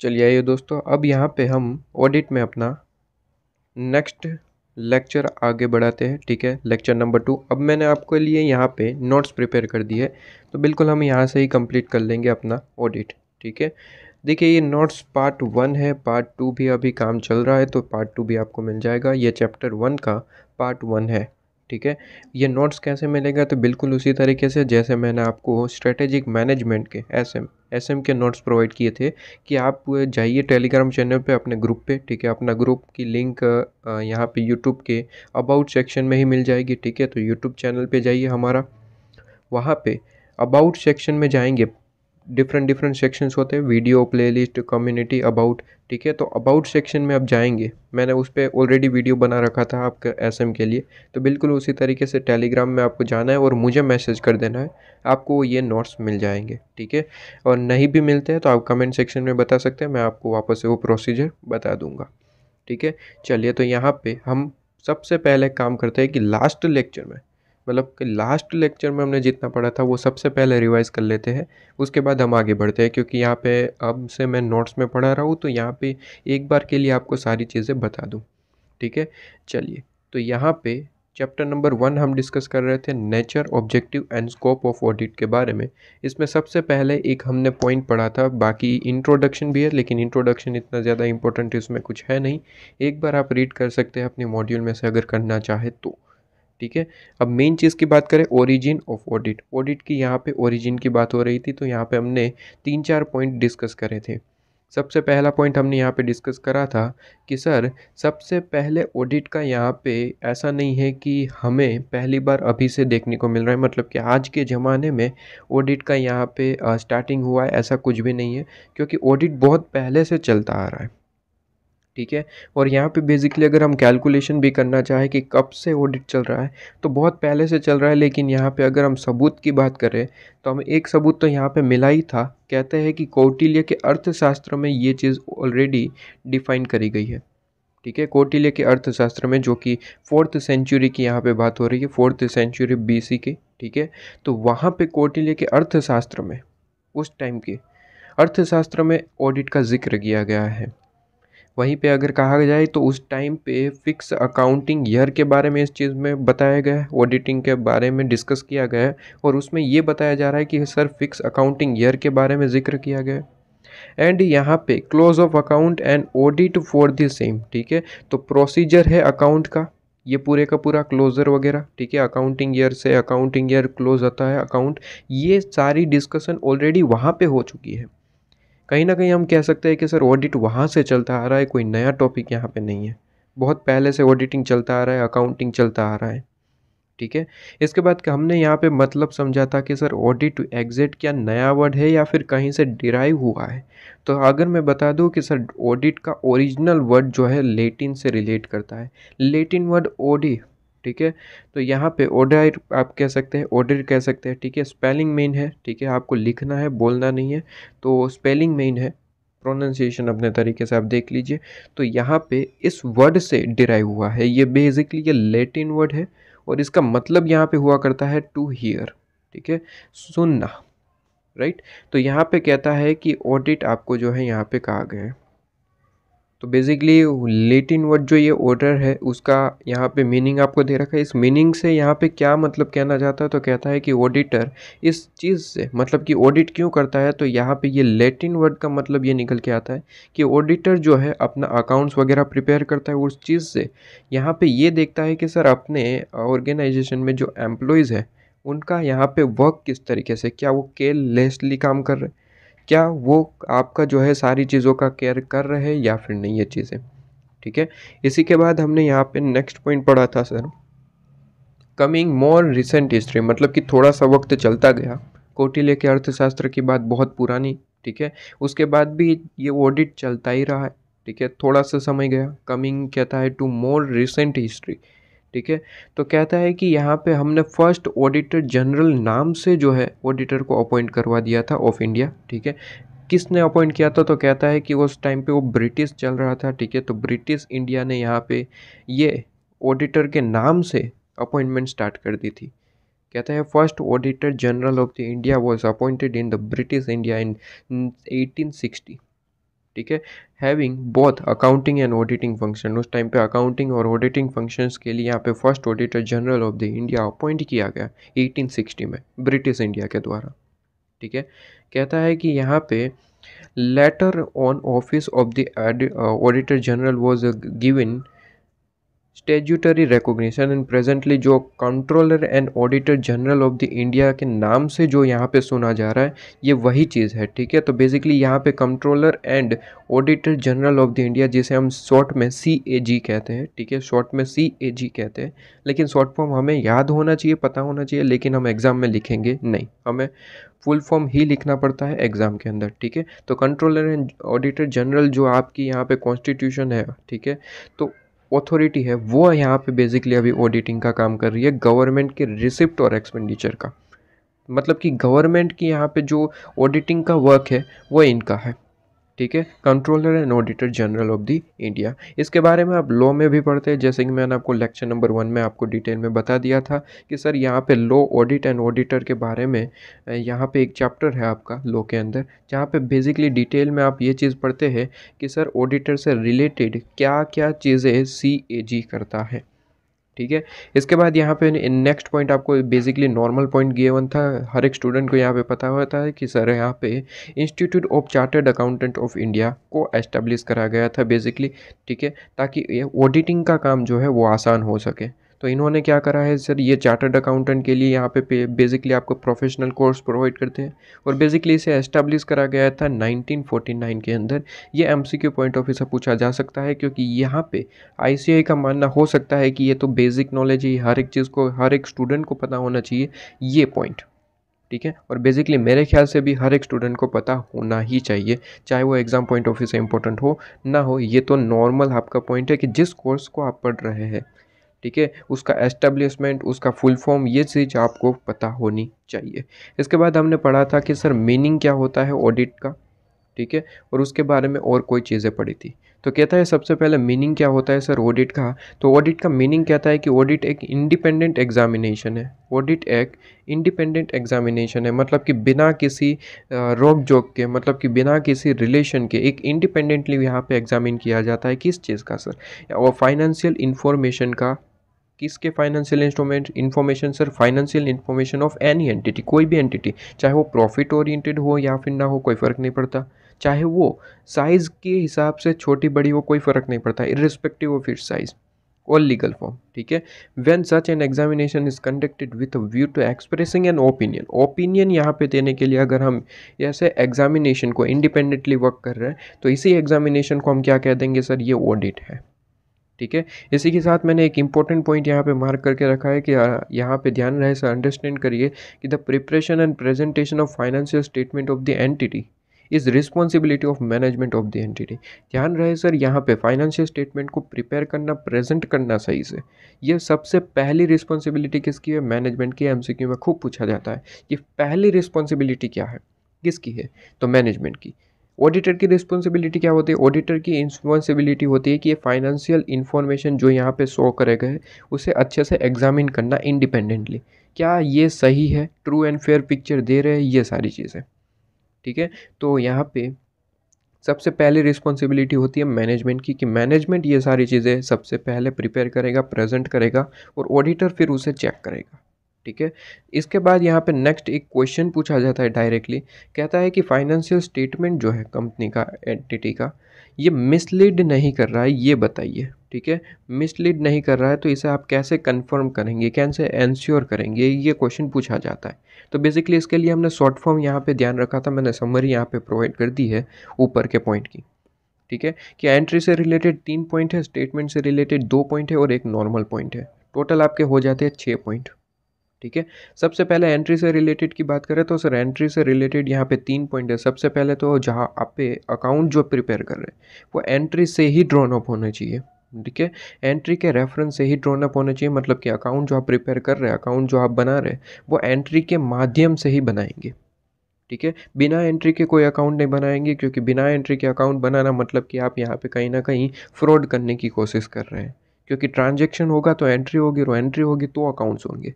चलिए आइए दोस्तों अब यहाँ पे हम ऑडिट में अपना नेक्स्ट लेक्चर आगे बढ़ाते हैं ठीक है लेक्चर नंबर टू अब मैंने आपके लिए यहाँ पे नोट्स प्रिपेयर कर दिए तो बिल्कुल हम यहाँ से ही कंप्लीट कर लेंगे अपना ऑडिट ठीक है देखिए ये नोट्स पार्ट वन है पार्ट टू भी अभी काम चल रहा है तो पार्ट टू भी आपको मिल जाएगा ये चैप्टर वन का पार्ट वन है ठीक है ये नोट्स कैसे मिलेगा तो बिल्कुल उसी तरीके से जैसे मैंने आपको स्ट्रेटेजिक मैनेजमेंट के एस एम एस एम के नोट्स प्रोवाइड किए थे कि आप जाइए टेलीग्राम चैनल पे अपने ग्रुप पे ठीक है अपना ग्रुप की लिंक यहाँ पे यूट्यूब के अबाउट सेक्शन में ही मिल जाएगी ठीक है तो यूट्यूब चैनल पर जाइए हमारा वहाँ पर अबाउट सेक्शन में जाएंगे डिफरेंट डिफरेंट सेक्शंस होते हैं वीडियो प्लेलिस्ट कम्युनिटी अबाउट ठीक है तो अबाउट सेक्शन में आप जाएंगे मैंने उस पर ऑलरेडी वीडियो बना रखा था आपके एस के लिए तो बिल्कुल उसी तरीके से टेलीग्राम में आपको जाना है और मुझे मैसेज कर देना है आपको ये नोट्स मिल जाएंगे ठीक है और नहीं भी मिलते हैं तो आप कमेंट सेक्शन में बता सकते हैं मैं आपको वापस से वो प्रोसीजर बता दूँगा ठीक है चलिए तो यहाँ पर हम सबसे पहले काम करते हैं कि लास्ट लेक्चर में मतलब कि लास्ट लेक्चर में हमने जितना पढ़ा था वो सबसे पहले रिवाइज़ कर लेते हैं उसके बाद हम आगे बढ़ते हैं क्योंकि यहाँ पे अब से मैं नोट्स में पढ़ा रहा हूँ तो यहाँ पे एक बार के लिए आपको सारी चीज़ें बता दूँ ठीक है चलिए तो यहाँ पे चैप्टर नंबर वन हम डिस्कस कर रहे थे nature objective and scope of audit के बारे में इसमें सबसे पहले एक हमने पॉइंट पढ़ा था बाकी इंट्रोडक्शन भी है लेकिन इंट्रोडक्शन इतना ज़्यादा इंपॉर्टेंट इसमें कुछ है नहीं एक बार आप रीड कर सकते हैं अपने मॉड्यूल में से अगर करना चाहे तो ठीक है अब मेन चीज़ की बात करें ओरिजिन ऑफ ऑडिट ऑडिट की यहाँ पे ओरिजिन की बात हो रही थी तो यहाँ पे हमने तीन चार पॉइंट डिस्कस करे थे सबसे पहला पॉइंट हमने यहाँ पे डिस्कस करा था कि सर सबसे पहले ऑडिट का यहाँ पे ऐसा नहीं है कि हमें पहली बार अभी से देखने को मिल रहा है मतलब कि आज के ज़माने में ऑडिट का यहाँ पे स्टार्टिंग हुआ है ऐसा कुछ भी नहीं है क्योंकि ऑडिट बहुत पहले से चलता आ रहा है ठीक है और यहाँ पे बेसिकली अगर हम कैलकुलेशन भी करना चाहें कि कब से ऑडिट चल रहा है तो बहुत पहले से चल रहा है लेकिन यहाँ पे अगर हम सबूत की बात करें तो हमें एक सबूत तो यहाँ पे मिला ही था कहते हैं कि कौटिल्य के अर्थशास्त्र में ये चीज़ ऑलरेडी डिफाइन करी गई है ठीक है कौटिल्य के अर्थशास्त्र में जो कि फोर्थ सेंचुरी की यहाँ पर बात हो रही है फोर्थ सेंचुरी बी की ठीक है तो वहाँ पर कौटिल्य के अर्थशास्त्र में उस टाइम के अर्थशास्त्र में ऑडिट का जिक्र किया गया है वहीं पे अगर कहा जाए तो उस टाइम पे फिक्स अकाउंटिंग ईयर के बारे में इस चीज़ में बताया गया है ऑडिटिंग के बारे में डिस्कस किया गया है और उसमें ये बताया जा रहा है कि सर फिक्स अकाउंटिंग ईयर के बारे में जिक्र किया गया है एंड यहाँ पे close of account and audit for the same ठीक है तो प्रोसीजर है अकाउंट का ये पूरे का पूरा क्लोजर वगैरह ठीक है अकाउंटिंग ईयर से अकाउंटिंग ईयर क्लोज होता है अकाउंट ये सारी डिस्कशन ऑलरेडी वहाँ पे हो चुकी है कहीं ना कहीं हम कह सकते हैं कि सर ऑडिट वहाँ से चलता आ रहा है कोई नया टॉपिक यहाँ पे नहीं है बहुत पहले से ऑडिटिंग चलता आ रहा है अकाउंटिंग चलता आ रहा है ठीक है इसके बाद हमने यहाँ पे मतलब समझा था कि सर ऑडिट एग्जिट क्या नया वर्ड है या फिर कहीं से डिराइव हुआ है तो अगर मैं बता दूँ कि सर ऑडिट का ओरिजिनल वर्ड जो है लेटिन से रिलेट करता है लेटिन वर्ड ओडी ठीक है तो यहाँ पे ऑर्डर आप कह सकते हैं ऑर्डर कह सकते हैं ठीक है स्पेलिंग मेन है ठीक है आपको लिखना है बोलना नहीं है तो स्पेलिंग मेन है प्रोनाउंसिएशन अपने तरीके से आप देख लीजिए तो यहाँ पे इस वर्ड से डिराइव हुआ है ये बेसिकली ये लेटिन वर्ड है और इसका मतलब यहाँ पे हुआ करता है टू हीयर ठीक है सुनना राइट तो यहाँ पे कहता है कि ऑडिट आपको जो है यहाँ पे कहा गया है तो बेसिकली लेटिन वर्ड जो ये ऑर्डर है उसका यहाँ पे मीनिंग आपको दे रखा है इस मीनिंग से यहाँ पे क्या मतलब कहना चाहता है तो कहता है कि ऑडिटर इस चीज़ से मतलब कि ऑडिट क्यों करता है तो यहाँ पे ये लेटिन वर्ड का मतलब ये निकल के आता है कि ऑडिटर जो है अपना अकाउंट्स वगैरह प्रिपेयर करता है उस चीज़ से यहाँ पर ये देखता है कि सर अपने ऑर्गेनाइजेशन में जो एम्प्लॉयज़ है उनका यहाँ पर वर्क किस तरीके से क्या वो केयरलेसली काम कर रहे हैं क्या वो आपका जो है सारी चीज़ों का केयर कर रहे हैं या फिर नहीं ये चीज़ें ठीक है इसी के बाद हमने यहाँ पे नेक्स्ट पॉइंट पढ़ा था sir coming more recent history मतलब कि थोड़ा सा वक्त चलता गया कोटिले के अर्थशास्त्र की बात बहुत पुरानी ठीक है उसके बाद भी ये ऑडिट चलता ही रहा है ठीक है थोड़ा सा समय गया कमिंग कहता है टू मोर रिसेंट हिस्ट्री ठीक है तो कहता है कि यहाँ पे हमने फर्स्ट ऑडिटर जनरल नाम से जो है ऑडिटर को अपॉइंट करवा दिया था ऑफ इंडिया ठीक है किसने अपॉइंट किया था तो कहता है कि उस टाइम पे वो ब्रिटिश चल रहा था ठीक है तो ब्रिटिश इंडिया ने यहाँ पे ये ऑडिटर के नाम से अपॉइंटमेंट स्टार्ट कर दी थी कहता है first auditor general of the India was appointed in the British India in eighteen sixty ठीक है having both accounting and auditing function उस टाइम पे अकाउंटिंग और ऑडिटिंग फंक्शंस के लिए यहाँ पे first auditor general of the India appoint किया गया 1860 में ब्रिटिश इंडिया के द्वारा ठीक है कहता है कि यहाँ पे later on office of the auditor general was given statutory recognition and presently जो controller and auditor general of the India के नाम से जो यहाँ पे सुना जा रहा है ये वही चीज़ है ठीक है तो बेसिकली यहाँ पे controller and auditor general of the India जिसे हम शॉर्ट में सी ए जी कहते हैं ठीक है शॉर्ट में सी ए जी कहते हैं लेकिन शॉर्ट फॉर्म हमें याद होना चाहिए पता होना चाहिए लेकिन हम एग्ज़ाम में लिखेंगे नहीं हमें फुल फॉर्म ही लिखना पड़ता है एग्ज़ाम के अंदर ठीक है तो कंट्रोलर एंड ऑडिटर जनरल जो आपकी यहाँ पे कॉन्स्टिट्यूशन है ठीक है तो अथॉरिटी है वो यहाँ पे बेसिकली अभी ऑडिटिंग का काम कर रही है गवर्नमेंट के रिसिप्ट और एक्सपेंडिचर का मतलब कि गवर्नमेंट की यहाँ पे जो ऑडिटिंग का वर्क है वो इनका है ठीक है controller and auditor general of the India इसके बारे में आप लॉ में भी पढ़ते हैं जैसे कि मैंने आपको लेक्चर नंबर वन में आपको डिटेल में बता दिया था कि सर यहाँ पे लॉ ऑडिट एंड ऑडिटर के बारे में यहाँ पे एक चैप्टर है आपका लॉ के अंदर जहाँ पे बेसिकली डिटेल में आप ये चीज़ पढ़ते हैं कि सर ऑडिटर से रिलेटेड क्या क्या चीज़ें सी करता है ठीक है इसके बाद यहाँ पे नेक्स्ट पॉइंट आपको बेसिकली नॉर्मल पॉइंट गिवन था हर एक स्टूडेंट को यहाँ पे पता होता है कि सर यहाँ पे institute of chartered accountant of India को एस्टेब्लिश करा गया था बेसिकली ठीक है ताकि ऑडिटिंग का काम जो है वो आसान हो सके तो इन्होंने क्या करा है सर ये चार्टर्ड अकाउंटेंट के लिए यहाँ पे बेसिकली आपको प्रोफेशनल कोर्स प्रोवाइड करते हैं और बेसिकली इसे एस्टेब्लिश करा गया था 1949 के अंदर ये एमसीक्यू पॉइंट ऑफ व्यू से पूछा जा सकता है क्योंकि यहाँ पे आईसीआई का मानना हो सकता है कि ये तो बेसिक नॉलेज ही हर एक चीज़ को हर एक स्टूडेंट को पता होना चाहिए ये पॉइंट ठीक है और बेसिकली मेरे ख्याल से भी हर एक स्टूडेंट को पता होना ही चाहिए चाहे वो एग्ज़ाम पॉइंट ऑफ व्यू से इंपॉर्टेंट हो ना हो ये तो नॉर्मल आपका पॉइंट है कि जिस कोर्स को आप पढ़ रहे हैं ठीक है उसका एस्टेब्लिशमेंट उसका फुल फॉर्म ये चीज़ आपको पता होनी चाहिए इसके बाद हमने पढ़ा था कि सर मीनिंग क्या होता है ऑडिट का ठीक है और उसके बारे में और कोई चीज़ें पड़ी थी तो कहता है सबसे पहले मीनिंग क्या होता है सर ऑडिट का तो ऑडिट का मीनिंग कहता है कि ऑडिट एक इंडिपेंडेंट एग्जामिनेशन है ऑडिट एक इंडिपेंडेंट एग्जामिनेशन है मतलब कि बिना किसी रोक जोक के मतलब कि बिना किसी रिलेशन के एक इंडिपेंडेंटली यहाँ पे एग्जामिन किया जाता है किस चीज़ का सर और फाइनेंशियल इन्फॉर्मेशन का किसके financial instrument information sir financial information of any entity कोई भी एंटिटी चाहे वो प्रॉफिट ओरिएंटेड हो या फिर ना हो कोई फ़र्क नहीं पड़ता चाहे वो साइज़ के हिसाब से छोटी बड़ी हो कोई फ़र्क नहीं पड़ता इरिस्पेक्टिव ऑफ इट साइज़ और लीगल फॉर्म ठीक है when such an examination is conducted with view to expressing an opinion opinion यहाँ पे देने के लिए अगर हम ऐसे एग्जामिनेशन को इंडिपेंडेंटली वर्क कर रहे हैं तो इसी एग्जामिनेशन को हम क्या कह देंगे सर ये ऑडिट है ठीक है इसी के साथ मैंने एक इंपॉर्टेंट पॉइंट यहाँ पे मार्क करके रखा है कि यहाँ पे ध्यान रहे सर अंडरस्टैंड करिए कि the preparation and presentation of financial statement of the entity is responsibility of management of the entity ध्यान रहे सर यहाँ पे फाइनेंशियल स्टेटमेंट को प्रिपेयर करना प्रेजेंट करना सही से ये सबसे पहली रिस्पॉन्सिबिलिटी किसकी है मैनेजमेंट की एम में खूब पूछा जाता है कि पहली रिस्पॉन्सिबिलिटी क्या है किसकी है तो मैनेजमेंट की ऑडिटर की रिस्पॉन्सिबिलिटी क्या होती है ऑडिटर की रिस्पॉन्सिबिलिटी होती है कि ये फाइनेंशियल इन्फॉर्मेशन जो यहाँ पे शो करेगा गए उसे अच्छे से एग्जामिन करना इंडिपेंडेंटली क्या ये सही है ट्रू एंड फेयर पिक्चर दे रहे हैं ये सारी चीज़ें ठीक है तो यहाँ पे सबसे पहले रिस्पॉन्सिबिलिटी होती है मैनेजमेंट की कि मैनेजमेंट ये सारी चीज़ें सबसे पहले प्रिपेयर करेगा प्रेजेंट करेगा और ऑडिटर फिर उसे चेक करेगा ठीक है इसके बाद यहाँ पे नेक्स्ट एक क्वेश्चन पूछा जाता है डायरेक्टली कहता है कि फाइनेंशियल स्टेटमेंट जो है कंपनी का एंटिटी का ये मिसलीड नहीं कर रहा है ये बताइए ठीक है मिसलीड नहीं कर रहा है तो इसे आप कैसे कंफर्म करेंगे कैसे एंश्योर करेंगे ये क्वेश्चन पूछा जाता है तो बेसिकली इसके लिए हमने शॉर्ट फॉर्म यहाँ पर ध्यान रखा था मैंने समरी यहाँ पर प्रोवाइड कर दी है ऊपर के पॉइंट की ठीक है कि एंट्री से रिलेटेड तीन पॉइंट है स्टेटमेंट से रिलेटेड दो पॉइंट है और एक नॉर्मल पॉइंट है टोटल आपके हो जाते हैं छः पॉइंट ठीक है सबसे पहले एंट्री से रिलेटेड की बात करें तो सर एंट्री से रिलेटेड यहाँ पे तीन पॉइंट है सबसे पहले तो जहाँ आप पे अकाउंट जो प्रिपेयर कर रहे हैं वो एंट्री से ही ड्रॉन अप होना चाहिए ठीक है एंट्री के रेफरेंस से ही ड्रॉन अप होना चाहिए मतलब कि अकाउंट जो आप प्रिपेयर कर रहे हैं अकाउंट जो आप बना रहे हैं वो एंट्री के माध्यम से ही बनाएंगे ठीक है बिना एंट्री के कोई अकाउंट नहीं बनाएंगे क्योंकि बिना एंट्री के अकाउंट बनाना मतलब कि आप यहाँ पे कहीं ना कहीं फ्रॉड करने की कोशिश कर रहे हैं क्योंकि ट्रांजेक्शन होगा तो एंट्री होगी और एंट्री होगी तो अकाउंट्स होंगे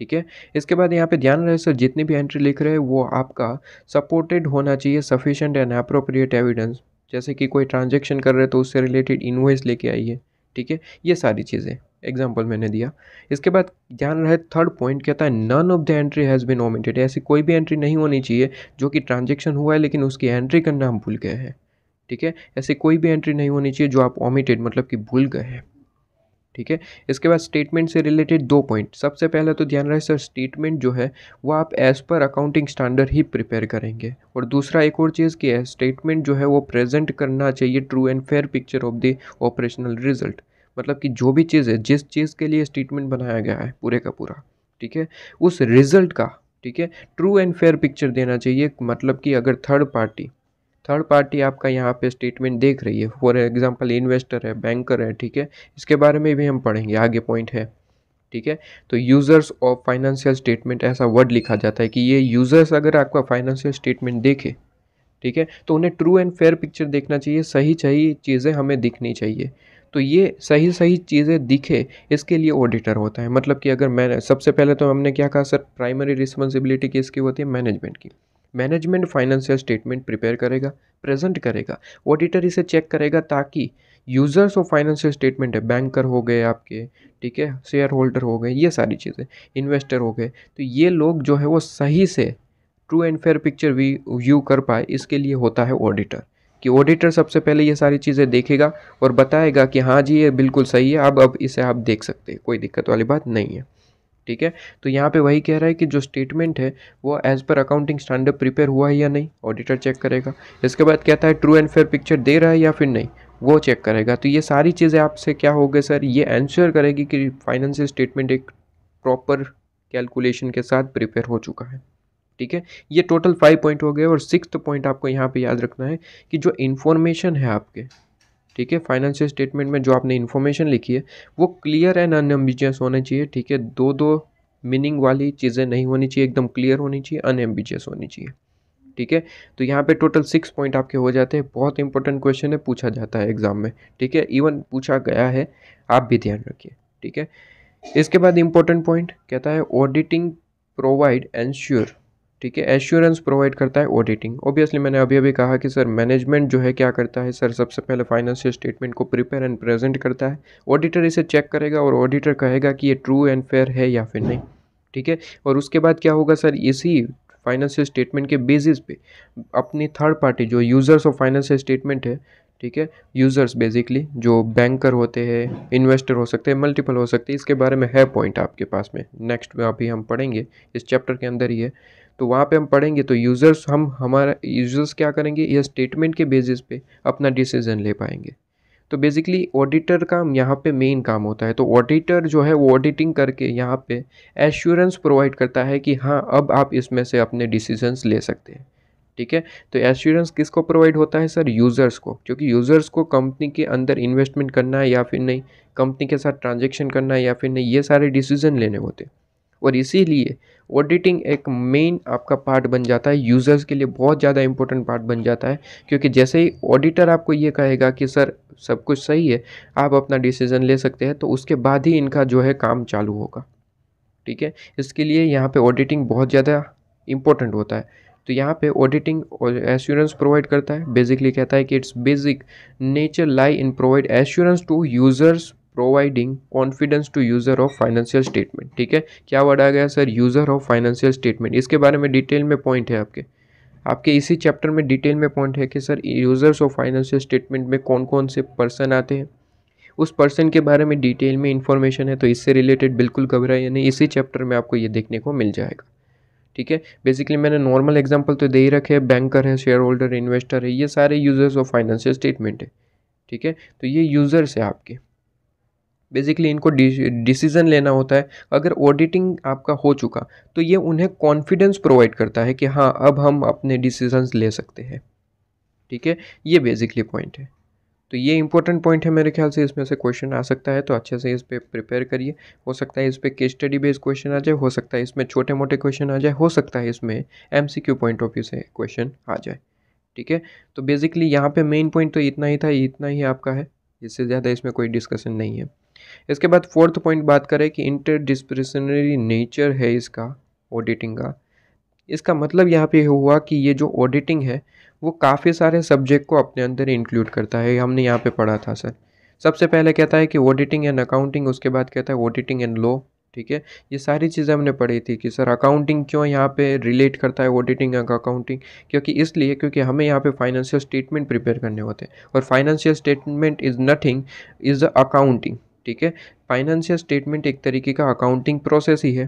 ठीक है इसके बाद यहाँ पे ध्यान रहे सर जितनी भी एंट्री लिख रहे हैं वो आपका सपोर्टेड होना चाहिए सफिशेंट एंड अप्रोप्रिएट एविडेंस जैसे कि कोई ट्रांजेक्शन कर रहे तो उससे रिलेटेड इन्वॉइस लेके आइए ठीक है ये सारी चीज़ें एग्जाम्पल मैंने दिया इसके बाद ध्यान रहे थर्ड पॉइंट कहता है none of the entry has been omitted ऐसी कोई भी एंट्री नहीं होनी चाहिए जो कि ट्रांजेक्शन हुआ है लेकिन उसकी एंट्री का नाम भूल गए हैं ठीक है ऐसी कोई भी एंट्री नहीं होनी चाहिए जो आप ओमिटेड मतलब कि भूल गए हैं ठीक है इसके बाद स्टेटमेंट से रिलेटेड दो पॉइंट सबसे पहले तो ध्यान रहे सर स्टेटमेंट जो है वो आप एज़ पर अकाउंटिंग स्टैंडर्ड ही प्रिपेयर करेंगे और दूसरा एक और चीज़ की है स्टेटमेंट जो है वो प्रेजेंट करना चाहिए true and fair picture of the operational result मतलब कि जो भी चीज़ है जिस चीज़ के लिए स्टेटमेंट बनाया गया है पूरे का पूरा ठीक है उस रिजल्ट का ठीक है ट्रू एंड फेयर पिक्चर देना चाहिए मतलब कि अगर थर्ड पार्टी थर्ड पार्टी आपका यहाँ पे स्टेटमेंट देख रही है फॉर एग्जांपल इन्वेस्टर है बैंकर है ठीक है इसके बारे में भी हम पढ़ेंगे आगे पॉइंट है ठीक है तो यूज़र्स ऑफ फाइनेंशियल स्टेटमेंट ऐसा वर्ड लिखा जाता है कि ये यूज़र्स अगर आपका फाइनेंशियल स्टेटमेंट देखे ठीक है तो उन्हें ट्रू एंड फेयर पिक्चर देखना चाहिए सही सही चीज़ें हमें दिखनी चाहिए तो ये सही सही चीज़ें दिखे इसके लिए ऑडिटर होता है मतलब कि अगर मैं सबसे पहले तो हमने क्या कहा सर प्राइमरी रिस्पॉन्सिबिलिटी किसकी होती है मैनेजमेंट की मैनेजमेंट फाइनेंशियल स्टेटमेंट प्रिपेयर करेगा प्रेजेंट करेगा ऑडिटर इसे चेक करेगा ताकि यूज़र्स ऑफ फाइनेंशियल स्टेटमेंट है बैंकर हो गए आपके ठीक है शेयर होल्डर हो गए ये सारी चीज़ें इन्वेस्टर हो गए तो ये लोग जो है वो सही से ट्रू एंड फेयर पिक्चर भी व्यू कर पाए इसके लिए होता है ऑडिटर कि ऑडिटर सबसे पहले ये सारी चीज़ें देखेगा और बताएगा कि हाँ जी ये बिल्कुल सही है अब अब इसे आप देख सकते हैं कोई दिक्कत वाली बात नहीं है ठीक है तो यहाँ पे वही कह रहा है कि जो स्टेटमेंट है वो as per accounting standard prepare हुआ है या नहीं ऑडिटर चेक करेगा इसके बाद कहता है ट्रू एंड फेयर पिक्चर दे रहा है या फिर नहीं वो चेक करेगा तो ये सारी चीज़ें आपसे क्या हो गए सर ये एंश्योर करेगी कि फाइनेंशियल स्टेटमेंट एक प्रॉपर कैलकुलेशन के साथ प्रिपेयर हो चुका है ठीक है ये टोटल फाइव पॉइंट हो गए और सिक्स पॉइंट आपको यहाँ पे याद रखना है कि जो इन्फॉर्मेशन है आपके ठीक है फाइनेंशियल स्टेटमेंट में जो आपने इन्फॉर्मेशन लिखी है वो क्लियर एंड अनएम्बिजियस होना चाहिए ठीक है दो दो मीनिंग वाली चीज़ें नहीं होनी चाहिए एकदम क्लियर होनी चाहिए अनएम्बिजियस होनी चाहिए ठीक है तो यहाँ पे टोटल सिक्स पॉइंट आपके हो जाते हैं बहुत इंपॉर्टेंट क्वेश्चन है पूछा जाता है एग्जाम में ठीक है इवन पूछा गया है आप भी ध्यान रखिए ठीक है इसके बाद इंपॉर्टेंट पॉइंट कहता है ऑडिटिंग प्रोवाइड एंश्योर ठीक है एश्योरेंस प्रोवाइड करता है ऑडिटिंग ऑब्वियसली मैंने अभी अभी कहा कि सर मैनेजमेंट जो है क्या करता है सर सबसे पहले फाइनेंशियल स्टेटमेंट को प्रिपेयर एंड प्रेजेंट करता है ऑडिटर इसे चेक करेगा और ऑडिटर कहेगा कि ये ट्रू एंड फेयर है या फिर नहीं ठीक है और उसके बाद क्या होगा सर इसी फाइनेंशियल स्टेटमेंट के बेसिस पे अपनी थर्ड पार्टी जो यूज़र्स ऑफ फाइनेंशियल स्टेटमेंट है ठीक है यूज़र्स बेसिकली जो बैंकर होते हैं इन्वेस्टर हो सकते हैं मल्टीपल हो सकते हैं इसके बारे में है पॉइंट आपके पास में नेक्स्ट में अभी हम पढ़ेंगे इस चैप्टर के अंदर ही है तो वहाँ पे हम पढ़ेंगे तो यूज़र्स हम हमारा यूज़र्स क्या करेंगे यह स्टेटमेंट के बेसिस पे अपना डिसीज़न ले पाएंगे तो बेसिकली ऑडिटर का यहाँ पे मेन काम होता है तो ऑडिटर जो है वो ऑडिटिंग करके यहाँ पे एश्योरेंस प्रोवाइड करता है कि हाँ अब आप इसमें से अपने डिसीजंस ले सकते हैं ठीक है तो एश्योरेंस किसको प्रोवाइड होता है सर यूज़र्स को क्योंकि यूज़र्स को कंपनी के अंदर इन्वेस्टमेंट करना है या फिर नहीं कंपनी के साथ ट्रांजेक्शन करना है या फिर नहीं ये सारे डिसीजन लेने होते हैं और इसीलिए ऑडिटिंग एक मेन आपका पार्ट बन जाता है यूज़र्स के लिए बहुत ज़्यादा इंपॉर्टेंट पार्ट बन जाता है क्योंकि जैसे ही ऑडिटर आपको ये कहेगा कि सर सब कुछ सही है आप अपना डिसीज़न ले सकते हैं तो उसके बाद ही इनका जो है काम चालू होगा ठीक है इसके लिए यहाँ पे ऑडिटिंग बहुत ज़्यादा इंपॉर्टेंट होता है तो यहाँ पे ऑडिटिंग और एश्योरेंस प्रोवाइड करता है बेसिकली कहता है कि its basic nature lie in provide assurance to users providing confidence to user of financial statement ठीक है क्या वर्ड आ गया sir user of financial statement इसके बारे में डिटेल में पॉइंट है आपके आपके इसी चैप्टर में डिटेल में पॉइंट है कि sir users of financial statement में कौन कौन से पर्सन आते हैं उस पर्सन के बारे में डिटेल में इन्फॉर्मेशन है तो इससे रिलेटेड बिल्कुल घबराए नहीं इसी चैप्टर में आपको ये देखने को मिल जाएगा ठीक है बेसिकली मैंने नॉर्मल एग्जांपल तो दे ही रखे हैं बैंकर हैं शेयर होल्डर इन्वेस्टर है ये सारे यूज़र्स ऑफ फाइनेंशियल स्टेटमेंट है ठीक है तो ये यूज़र्स है आपके बेसिकली इनको डिसीज़न लेना होता है अगर ऑडिटिंग आपका हो चुका तो ये उन्हें कॉन्फिडेंस प्रोवाइड करता है कि हाँ अब हम अपने डिसीजंस ले सकते हैं ठीक है ये बेसिकली पॉइंट है तो ये इंपॉर्टेंट पॉइंट है मेरे ख्याल से इसमें से क्वेश्चन आ सकता है तो अच्छे से इस पर प्रिपेयर करिए हो सकता है इस पर के स्टडी बेस्ड क्वेश्चन आ जाए हो सकता है इसमें छोटे मोटे क्वेश्चन आ जाए हो सकता है इसमें एम पॉइंट ऑफ व्यू से क्वेश्चन आ जाए ठीक है तो बेसिकली यहाँ पे मेन पॉइंट तो इतना ही था इतना ही आपका है इससे ज़्यादा इसमें कोई डिस्कशन नहीं है इसके बाद फोर्थ पॉइंट बात करें कि इंटर नेचर है इसका ऑडिटिंग का इसका मतलब यहाँ पे हुआ कि ये जो ऑडिटिंग है वो काफ़ी सारे सब्जेक्ट को अपने अंदर इंक्लूड करता है हमने यहाँ पे पढ़ा था सर सबसे पहले कहता है कि ऑडिटिंग एंड अकाउंटिंग उसके बाद कहता है ऑडिटिंग एंड लॉ ठीक है ये सारी चीज़ें हमने पढ़ी थी कि सर अकाउंटिंग क्यों यहाँ पे रिलेट करता है ऑडिटिंग एंड अकाउंटिंग क्योंकि इसलिए क्योंकि हमें यहाँ पे फाइनेंशियल स्टेटमेंट प्रिपेयर करने होते हैं और financial statement is nothing is accounting ठीक है फाइनेंशियल स्टेटमेंट एक तरीके का अकाउंटिंग प्रोसेस ही है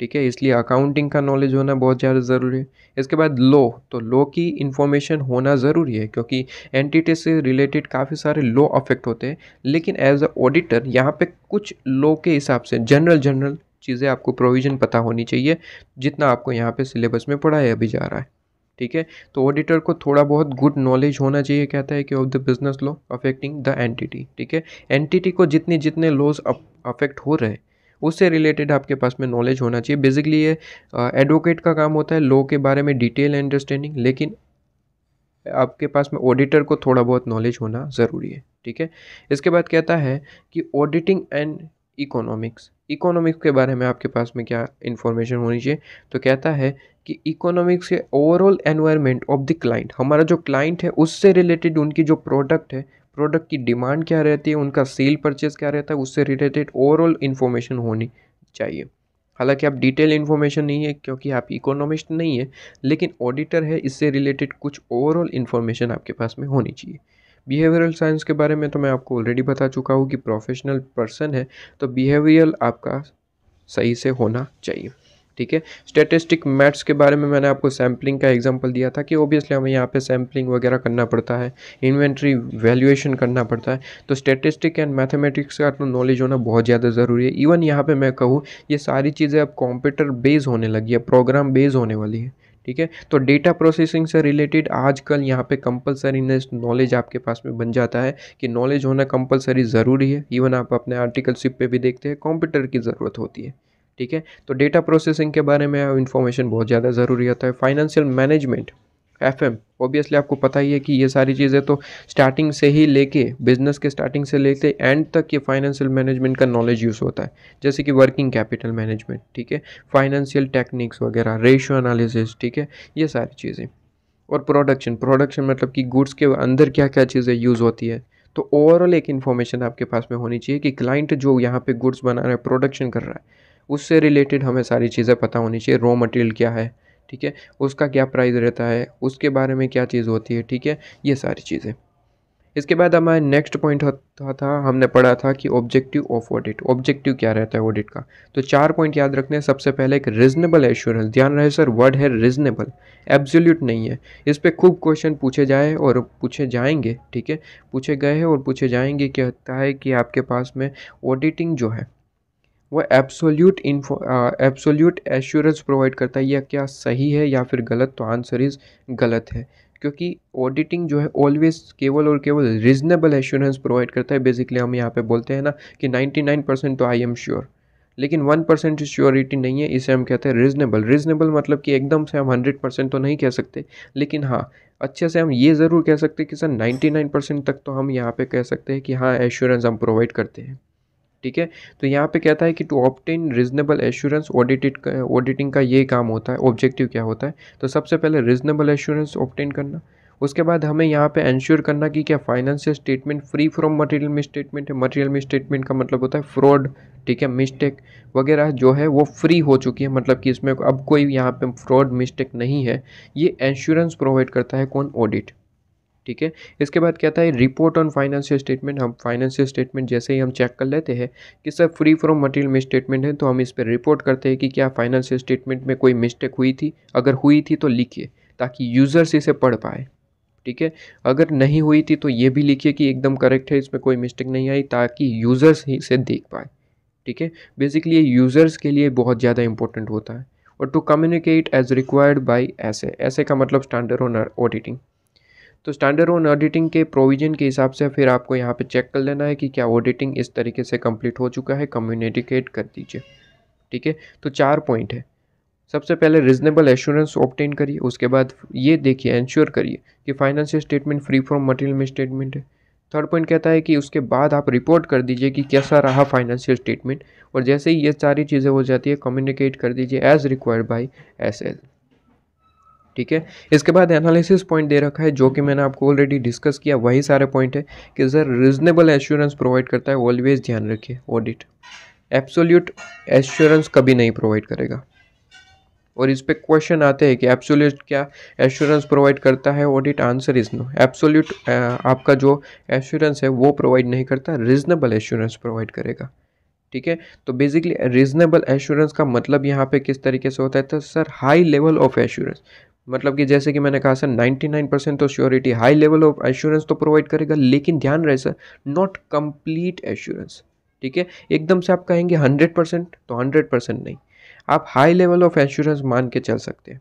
ठीक है इसलिए अकाउंटिंग का नॉलेज होना बहुत ज़्यादा ज़रूरी है इसके बाद लॉ तो लॉ की इन्फॉर्मेशन होना ज़रूरी है क्योंकि एंटिटी से रिलेटेड काफ़ी सारे लॉ अफेक्ट होते हैं लेकिन एज अ ऑडिटर यहाँ पे कुछ लॉ के हिसाब से जनरल जनरल चीज़ें आपको प्रोविज़न पता होनी चाहिए जितना आपको यहाँ पे सिलेबस में पढ़ाया भी जा रहा है ठीक है तो ऑडिटर को थोड़ा बहुत गुड नॉलेज होना चाहिए कहता है कि of the business law affecting the entity ठीक है एंटिटी को जितने जितने लॉज अफेक्ट हो रहे हैं उससे रिलेटेड आपके पास में नॉलेज होना चाहिए बेसिकली ये एडवोकेट का काम होता है लॉ के बारे में डिटेल अंडरस्टैंडिंग लेकिन आपके पास में ऑडिटर को थोड़ा बहुत नॉलेज होना ज़रूरी है ठीक है इसके बाद कहता है कि ऑडिटिंग एंड इकोनॉमिक्स इकोनॉमिक्स के बारे में आपके पास में क्या इन्फॉर्मेशन होनी चाहिए तो कहता है कि इकोनॉमिक्स के overall environment of the client हमारा जो क्लाइंट है उससे रिलेटेड उनकी जो प्रोडक्ट है प्रोडक्ट की डिमांड क्या रहती है उनका सेल परचेज क्या रहता है उससे रिलेटेड ओवरऑल इन्फॉर्मेशन होनी चाहिए हालांकि आप डिटेल इन्फॉर्मेशन नहीं है क्योंकि आप इकोनॉमिस्ट नहीं है लेकिन ऑडिटर है इससे रिलेटेड कुछ ओवरऑल इन्फॉर्मेशन आपके पास में होनी चाहिए बिहेवियरल साइंस के बारे में तो मैं आपको ऑलरेडी बता चुका हूँ कि प्रोफेशनल पर्सन है तो बिहेवियल आपका सही से होना चाहिए ठीक है स्टेटिस्टिक मैथ्स के बारे में मैंने आपको सैम्पलिंग का एग्जांपल दिया था कि ओबियसली हमें यहाँ पे सैम्पलिंग वगैरह करना पड़ता है इन्वेंट्री वैल्यूएशन करना पड़ता है तो स्टेटिस्टिक एंड मैथमेटिक्स का अपना तो नॉलेज होना बहुत ज़्यादा ज़रूरी है इवन यहाँ पर मैं कहूँ ये सारी चीज़ें अब कंप्यूटर बेज होने लगी है प्रोग्राम बेज होने वाली है ठीक है तो डेटा प्रोसेसिंग से रिलेटेड आजकल यहाँ पे कंपलसरी नॉलेज आपके पास में बन जाता है कि नॉलेज होना कंपलसरी ज़रूरी है इवन आप अपने आर्टिकलशिप पे भी देखते हैं कंप्यूटर की ज़रूरत होती है ठीक है तो डेटा प्रोसेसिंग के बारे में इन्फॉर्मेशन बहुत ज़्यादा ज़रूरी होता है financial management F M obviously आपको पता ही है कि ये सारी चीज़ें तो स्टार्टिंग से ही लेके बिजनेस के स्टार्टिंग से लेके एंड तक ये फाइनेंशियल मैनेजमेंट का नॉलेज यूज़ होता है जैसे कि वर्किंग कैपिटल मैनेजमेंट ठीक है फाइनेंशियल टेक्निक्स वगैरह रेशियो एनालिसिस ठीक है ये सारी चीज़ें और प्रोडक्शन प्रोडक्शन मतलब कि गुड्स के अंदर क्या क्या चीज़ें यूज़ होती है तो ओवरऑल एक इन्फॉर्मेशन आपके पास में होनी चाहिए कि क्लाइंट जो यहाँ पे गुड्स बना रहा है प्रोडक्शन कर रहा है उससे रिलेटेड हमें सारी चीज़ें पता होनी चाहिए रॉ मटेरियल क्या है ठीक है उसका क्या प्राइस रहता है उसके बारे में क्या चीज़ होती है ठीक है ये सारी चीज़ें इसके बाद हमारे नेक्स्ट पॉइंट होता था हमने पढ़ा था कि ऑब्जेक्टिव ऑफ ऑडिट ऑब्जेक्टिव क्या रहता है ऑडिट का तो चार पॉइंट याद रखने सबसे पहले एक रीजनेबल एश्योरेंस ध्यान रहे सर वर्ड है रीजनेबल एब्सोल्यूट नहीं है इस पर खूब क्वेश्चन पूछे जाए और पूछे जाएंगे ठीक है पूछे गए हैं और पूछे जाएंगे क्या होता है कि आपके पास में ऑडिटिंग जो है वह absolute info absolute assurance provide करता है यह क्या सही है या फिर गलत तो आंसर इज़ गलत है क्योंकि ऑडिटिंग जो है ऑलवेज केवल और केवल रीजनेबल एश्योरेंस प्रोवाइड करता है बेसिकली हम यहाँ पे बोलते हैं ना कि 99 परसेंट तो आई एम श्योर लेकिन वन परसेंट श्योरिटी नहीं है इसे हम कहते हैं रीजनेबल रीजनेबल मतलब कि एकदम से हम हंड्रेड परसेंट तो नहीं कह सकते लेकिन हाँ अच्छे से हम ये ज़रूर कह सकते हैं कि सर नाइन्टी नाइन परसेंट तक तो हम यहाँ पे कह सकते हैं कि हाँ एश्योरेंस हम प्रोवाइड करते हैं ठीक है तो यहाँ पे कहता है कि to obtain reasonable assurance audited auditing का ये काम होता है ऑब्जेक्टिव क्या होता है तो सबसे पहले रीजनेबल एश्योरेंस ऑप्टेन करना उसके बाद हमें यहाँ पे इंश्योर करना कि क्या financial statement free from material में स्टेटमेंट है मटेरियल में स्टेटमेंट का मतलब होता है फ्रॉड ठीक है मिस्टेक वगैरह जो है वो फ्री हो चुकी है मतलब कि इसमें अब कोई यहाँ पे फ्रॉड मिस्टेक नहीं है ये इंश्योरेंस प्रोवाइड करता है कौन ऑडिट ठीक है इसके बाद था है रिपोर्ट ऑन फाइनेंशियल स्टेटमेंट हम फाइनेंशियल स्टेटमेंट जैसे ही हम चेक कर लेते हैं कि sir free from material misstatement है तो हम इस पर रिपोर्ट करते हैं कि क्या फाइनेंशियल स्टेटमेंट में कोई मिस्टेक हुई थी अगर हुई थी तो लिखिए ताकि यूज़र्स इसे पढ़ पाए ठीक है अगर नहीं हुई थी तो ये भी लिखिए कि एकदम करेक्ट है इसमें कोई मिस्टेक नहीं आई ताकि यूज़र्स ही इसे देख पाए ठीक है बेसिकली ये यूज़र्स के लिए बहुत ज़्यादा इंपॉर्टेंट होता है और to communicate as required by SA SA का मतलब स्टैंडर्ड ऑन ऑडिटिंग तो स्टैंडर्ड ऑन ऑडिटिंग के प्रोविजन के हिसाब से फिर आपको यहाँ पे चेक कर लेना है कि क्या ऑडिटिंग इस तरीके से कंप्लीट हो चुका है कम्युनिकेट कर दीजिए ठीक है तो चार पॉइंट है सबसे पहले रिजनेबल एश्योरेंस ऑप्टेन करिए उसके बाद ये देखिए इंश्योर करिए कि financial statement free from material में स्टेटमेंट है थर्ड पॉइंट कहता है कि उसके बाद आप रिपोर्ट कर दीजिए कि कैसा रहा फाइनेंशियल स्टेटमेंट और जैसे ही ये सारी चीज़ें हो जाती है कम्युनिकेट कर दीजिए as required by S L ठीक है इसके बाद एनालिसिस पॉइंट दे रखा है जो कि मैंने आपको ऑलरेडी डिस्कस किया वही सारे पॉइंट है कि सर रीजनेबल एश्योरेंस प्रोवाइड करता है ऑलवेज ध्यान रखिए ऑडिट एप्सोल्यूट एश्योरेंस कभी नहीं प्रोवाइड करेगा और इस पर क्वेश्चन आते हैं कि एप्सोल्यूट क्या एश्योरेंस प्रोवाइड करता है audit answer is no absolute आपका जो एश्योरेंस है वो प्रोवाइड नहीं करता रीजनेबल एश्योरेंस प्रोवाइड करेगा ठीक है तो बेसिकली रीजनेबल एश्योरेंस का मतलब यहाँ पे किस तरीके से होता है तो sir high level of assurance मतलब कि जैसे कि मैंने कहा सर 99 परसेंट तो surety high level of assurance तो प्रोवाइड करेगा लेकिन ध्यान रहे सर नॉट कंप्लीट एश्योरेंस ठीक है एकदम से आप कहेंगे 100 परसेंट तो 100 परसेंट नहीं आप हाई लेवल ऑफ एश्योरेंस मान के चल सकते हैं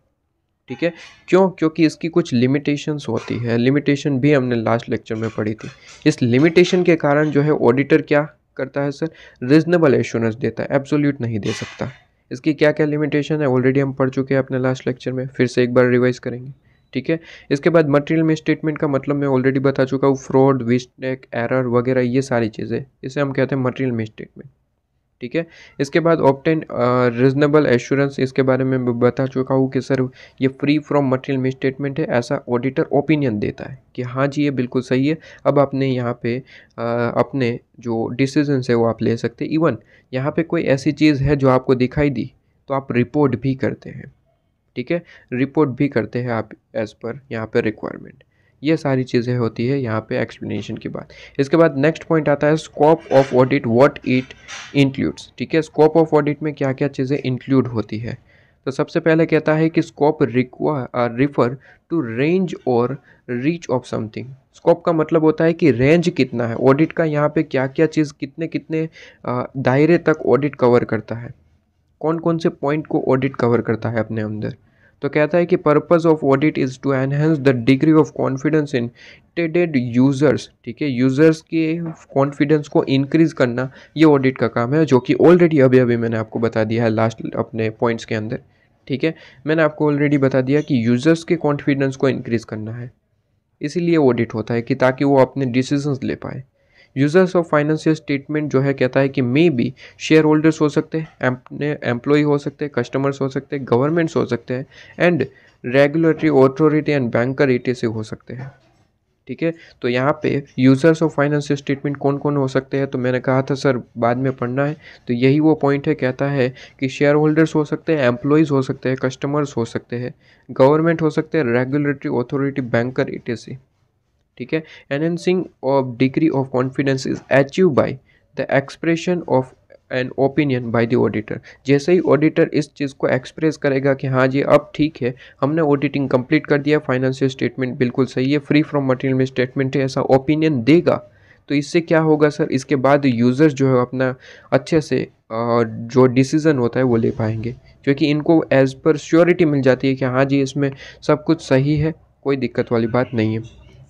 ठीक है क्यों क्योंकि इसकी कुछ लिमिटेशंस होती है लिमिटेशन भी हमने लास्ट लेक्चर में पढ़ी थी इस लिमिटेशन के कारण जो है ऑडिटर क्या करता है सर रीजनेबल एश्योरेंस देता है एब्सोल्यूट नहीं दे सकता इसकी क्या क्या लिमिटेशन है ऑलरेडी हम पढ़ चुके हैं अपने लास्ट लेक्चर में फिर से एक बार रिवाइज करेंगे ठीक है इसके बाद मटेरियल स्टेटमेंट का मतलब मैं ऑलरेडी बता चुका हूँ फ्रॉड विस्टेक एरर वगैरह ये सारी चीज़ें इसे हम कहते हैं मटेरियल स्टेटमेंट ठीक है इसके बाद ऑप्टेन रिजनेबल एश्योरेंस इसके बारे में मैं बता चुका हूँ कि सर ये free from material misstatement है ऐसा ऑडिटर ओपिनियन देता है कि हाँ जी ये बिल्कुल सही है अब आपने यहाँ पे आ, uh, अपने जो डिसीजन है वो आप ले सकते इवन यहाँ पे कोई ऐसी चीज़ है जो आपको दिखाई दी तो आप रिपोर्ट भी करते हैं ठीक है रिपोर्ट भी करते हैं आप एज़ पर यहाँ पर रिक्वायरमेंट ये सारी चीज़ें होती है यहाँ पे एक्सप्लेनेशन के बाद इसके बाद नेक्स्ट पॉइंट आता है scope of audit what it includes ठीक है स्कोप ऑफ ऑडिट में क्या क्या चीज़ें इंक्लूड होती है तो सबसे पहले कहता है कि स्कोप रिफर टू रेंज और रीच ऑफ समथिंग स्कोप का मतलब होता है कि रेंज कितना है ऑडिट का यहाँ पे क्या क्या चीज़ कितने कितने दायरे तक ऑडिट कवर करता है कौन कौन से पॉइंट को ऑडिट कवर करता है अपने अंदर तो कहता है कि purpose of audit is to enhance the degree of confidence intended users ठीक है यूज़र्स के कॉन्फिडेंस को इंक्रीज करना ये ऑडिट का काम है जो कि ऑलरेडी अभी अभी मैंने आपको बता दिया है लास्ट अपने पॉइंट्स के अंदर ठीक है मैंने आपको ऑलरेडी बता दिया कि यूज़र्स के कॉन्फिडेंस को इंक्रीज करना है इसीलिए ऑडिट होता है कि ताकि वो अपने डिसीजंस ले पाए यूजर्स ऑफ फाइनेंशियल स्टेटमेंट जो है कहता है कि मे बी शेयर होल्डर्स हो सकते हैं एम्प्लॉई हो सकते हैं कस्टमर्स हो सकते हैं गवर्नमेंट्स हो सकते हैं and regulatory authority and banker ई से हो सकते हैं ठीक है तो यहाँ पे यूज़र्स ऑफ फाइनेंशियल स्टेटमेंट कौन कौन हो सकते हैं तो मैंने कहा था सर बाद में पढ़ना है तो यही वो पॉइंट है कहता है कि शेयर होल्डर्स हो सकते हैं एम्प्लॉयज़ हो सकते हैं कस्टमर्स हो सकते हैं गवर्नमेंट हो सकते हैं रेगुलेटरी अथॉरिटी बैंकर ई ठीक है enhancing of degree of confidence is achieve by the expression of an opinion by the auditor जैसे ही ऑडिटर इस चीज़ को एक्सप्रेस करेगा कि हाँ जी अब ठीक है हमने ऑडिटिंग कंप्लीट कर दिया फाइनेंशियल स्टेटमेंट बिल्कुल सही है फ्री फ्रॉम मटेरियल में स्टेटमेंट है ऐसा ओपिनियन देगा तो इससे क्या होगा सर इसके बाद यूज़र्स जो है अपना अच्छे से जो डिसीज़न होता है वो ले पाएंगे क्योंकि इनको एज़ पर श्योरिटी मिल जाती है कि हाँ जी इसमें सब कुछ सही है कोई दिक्कत वाली बात नहीं है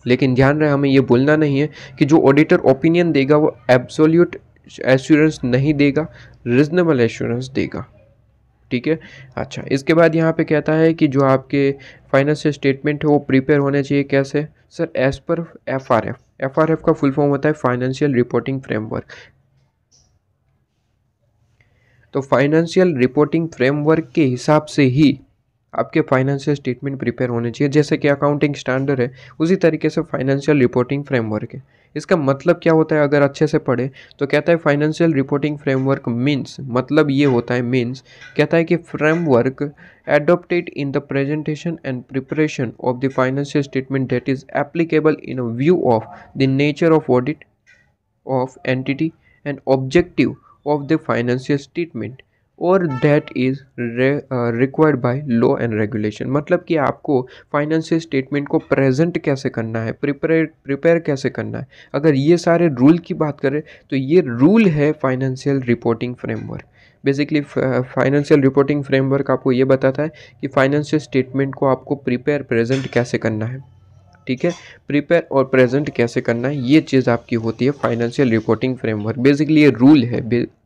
लेकिन ध्यान रहे हमें ये बोलना नहीं है कि जो ऑडिटर ओपिनियन देगा वो एब्सोल्यूट एश्योरेंस नहीं देगा रिजनेबल एश्योरेंस देगा ठीक है अच्छा इसके बाद यहाँ पे कहता है कि जो आपके फाइनेंशियल स्टेटमेंट है वो प्रिपेयर होने चाहिए कैसे sir as per F R F F R F का फुल फॉर्म होता है फाइनेंशियल रिपोर्टिंग फ्रेमवर्क तो फाइनेंशियल रिपोर्टिंग फ्रेमवर्क के हिसाब से ही आपके फाइनेंशियल स्टेटमेंट प्रिपेयर होने चाहिए जैसे कि अकाउंटिंग स्टैंडर्ड है उसी तरीके से फाइनेंशियल रिपोर्टिंग फ्रेमवर्क है इसका मतलब क्या होता है अगर अच्छे से पढ़े तो कहता है फाइनेंशियल रिपोर्टिंग फ्रेमवर्क मीन्स मतलब ये होता है मीन्स कहता है कि framework adopted in the presentation and preparation of the financial statement that is applicable in view of the nature of audit of entity and objective of the financial statement और that is required by law and regulation मतलब कि आपको financial statement को present कैसे करना है prepare prepare कैसे करना है अगर ये सारे रूल की बात करें तो ये रूल है financial reporting framework basically financial reporting framework आपको ये बताता है कि फाइनेंशियल स्टेटमेंट को आपको प्रिपेयर प्रेजेंट कैसे करना है ठीक है प्रिपेयर और प्रेजेंट कैसे करना है ये चीज़ आपकी होती है फाइनेंशियल रिपोर्टिंग फ्रेमवर्क बेसिकली ये रूल है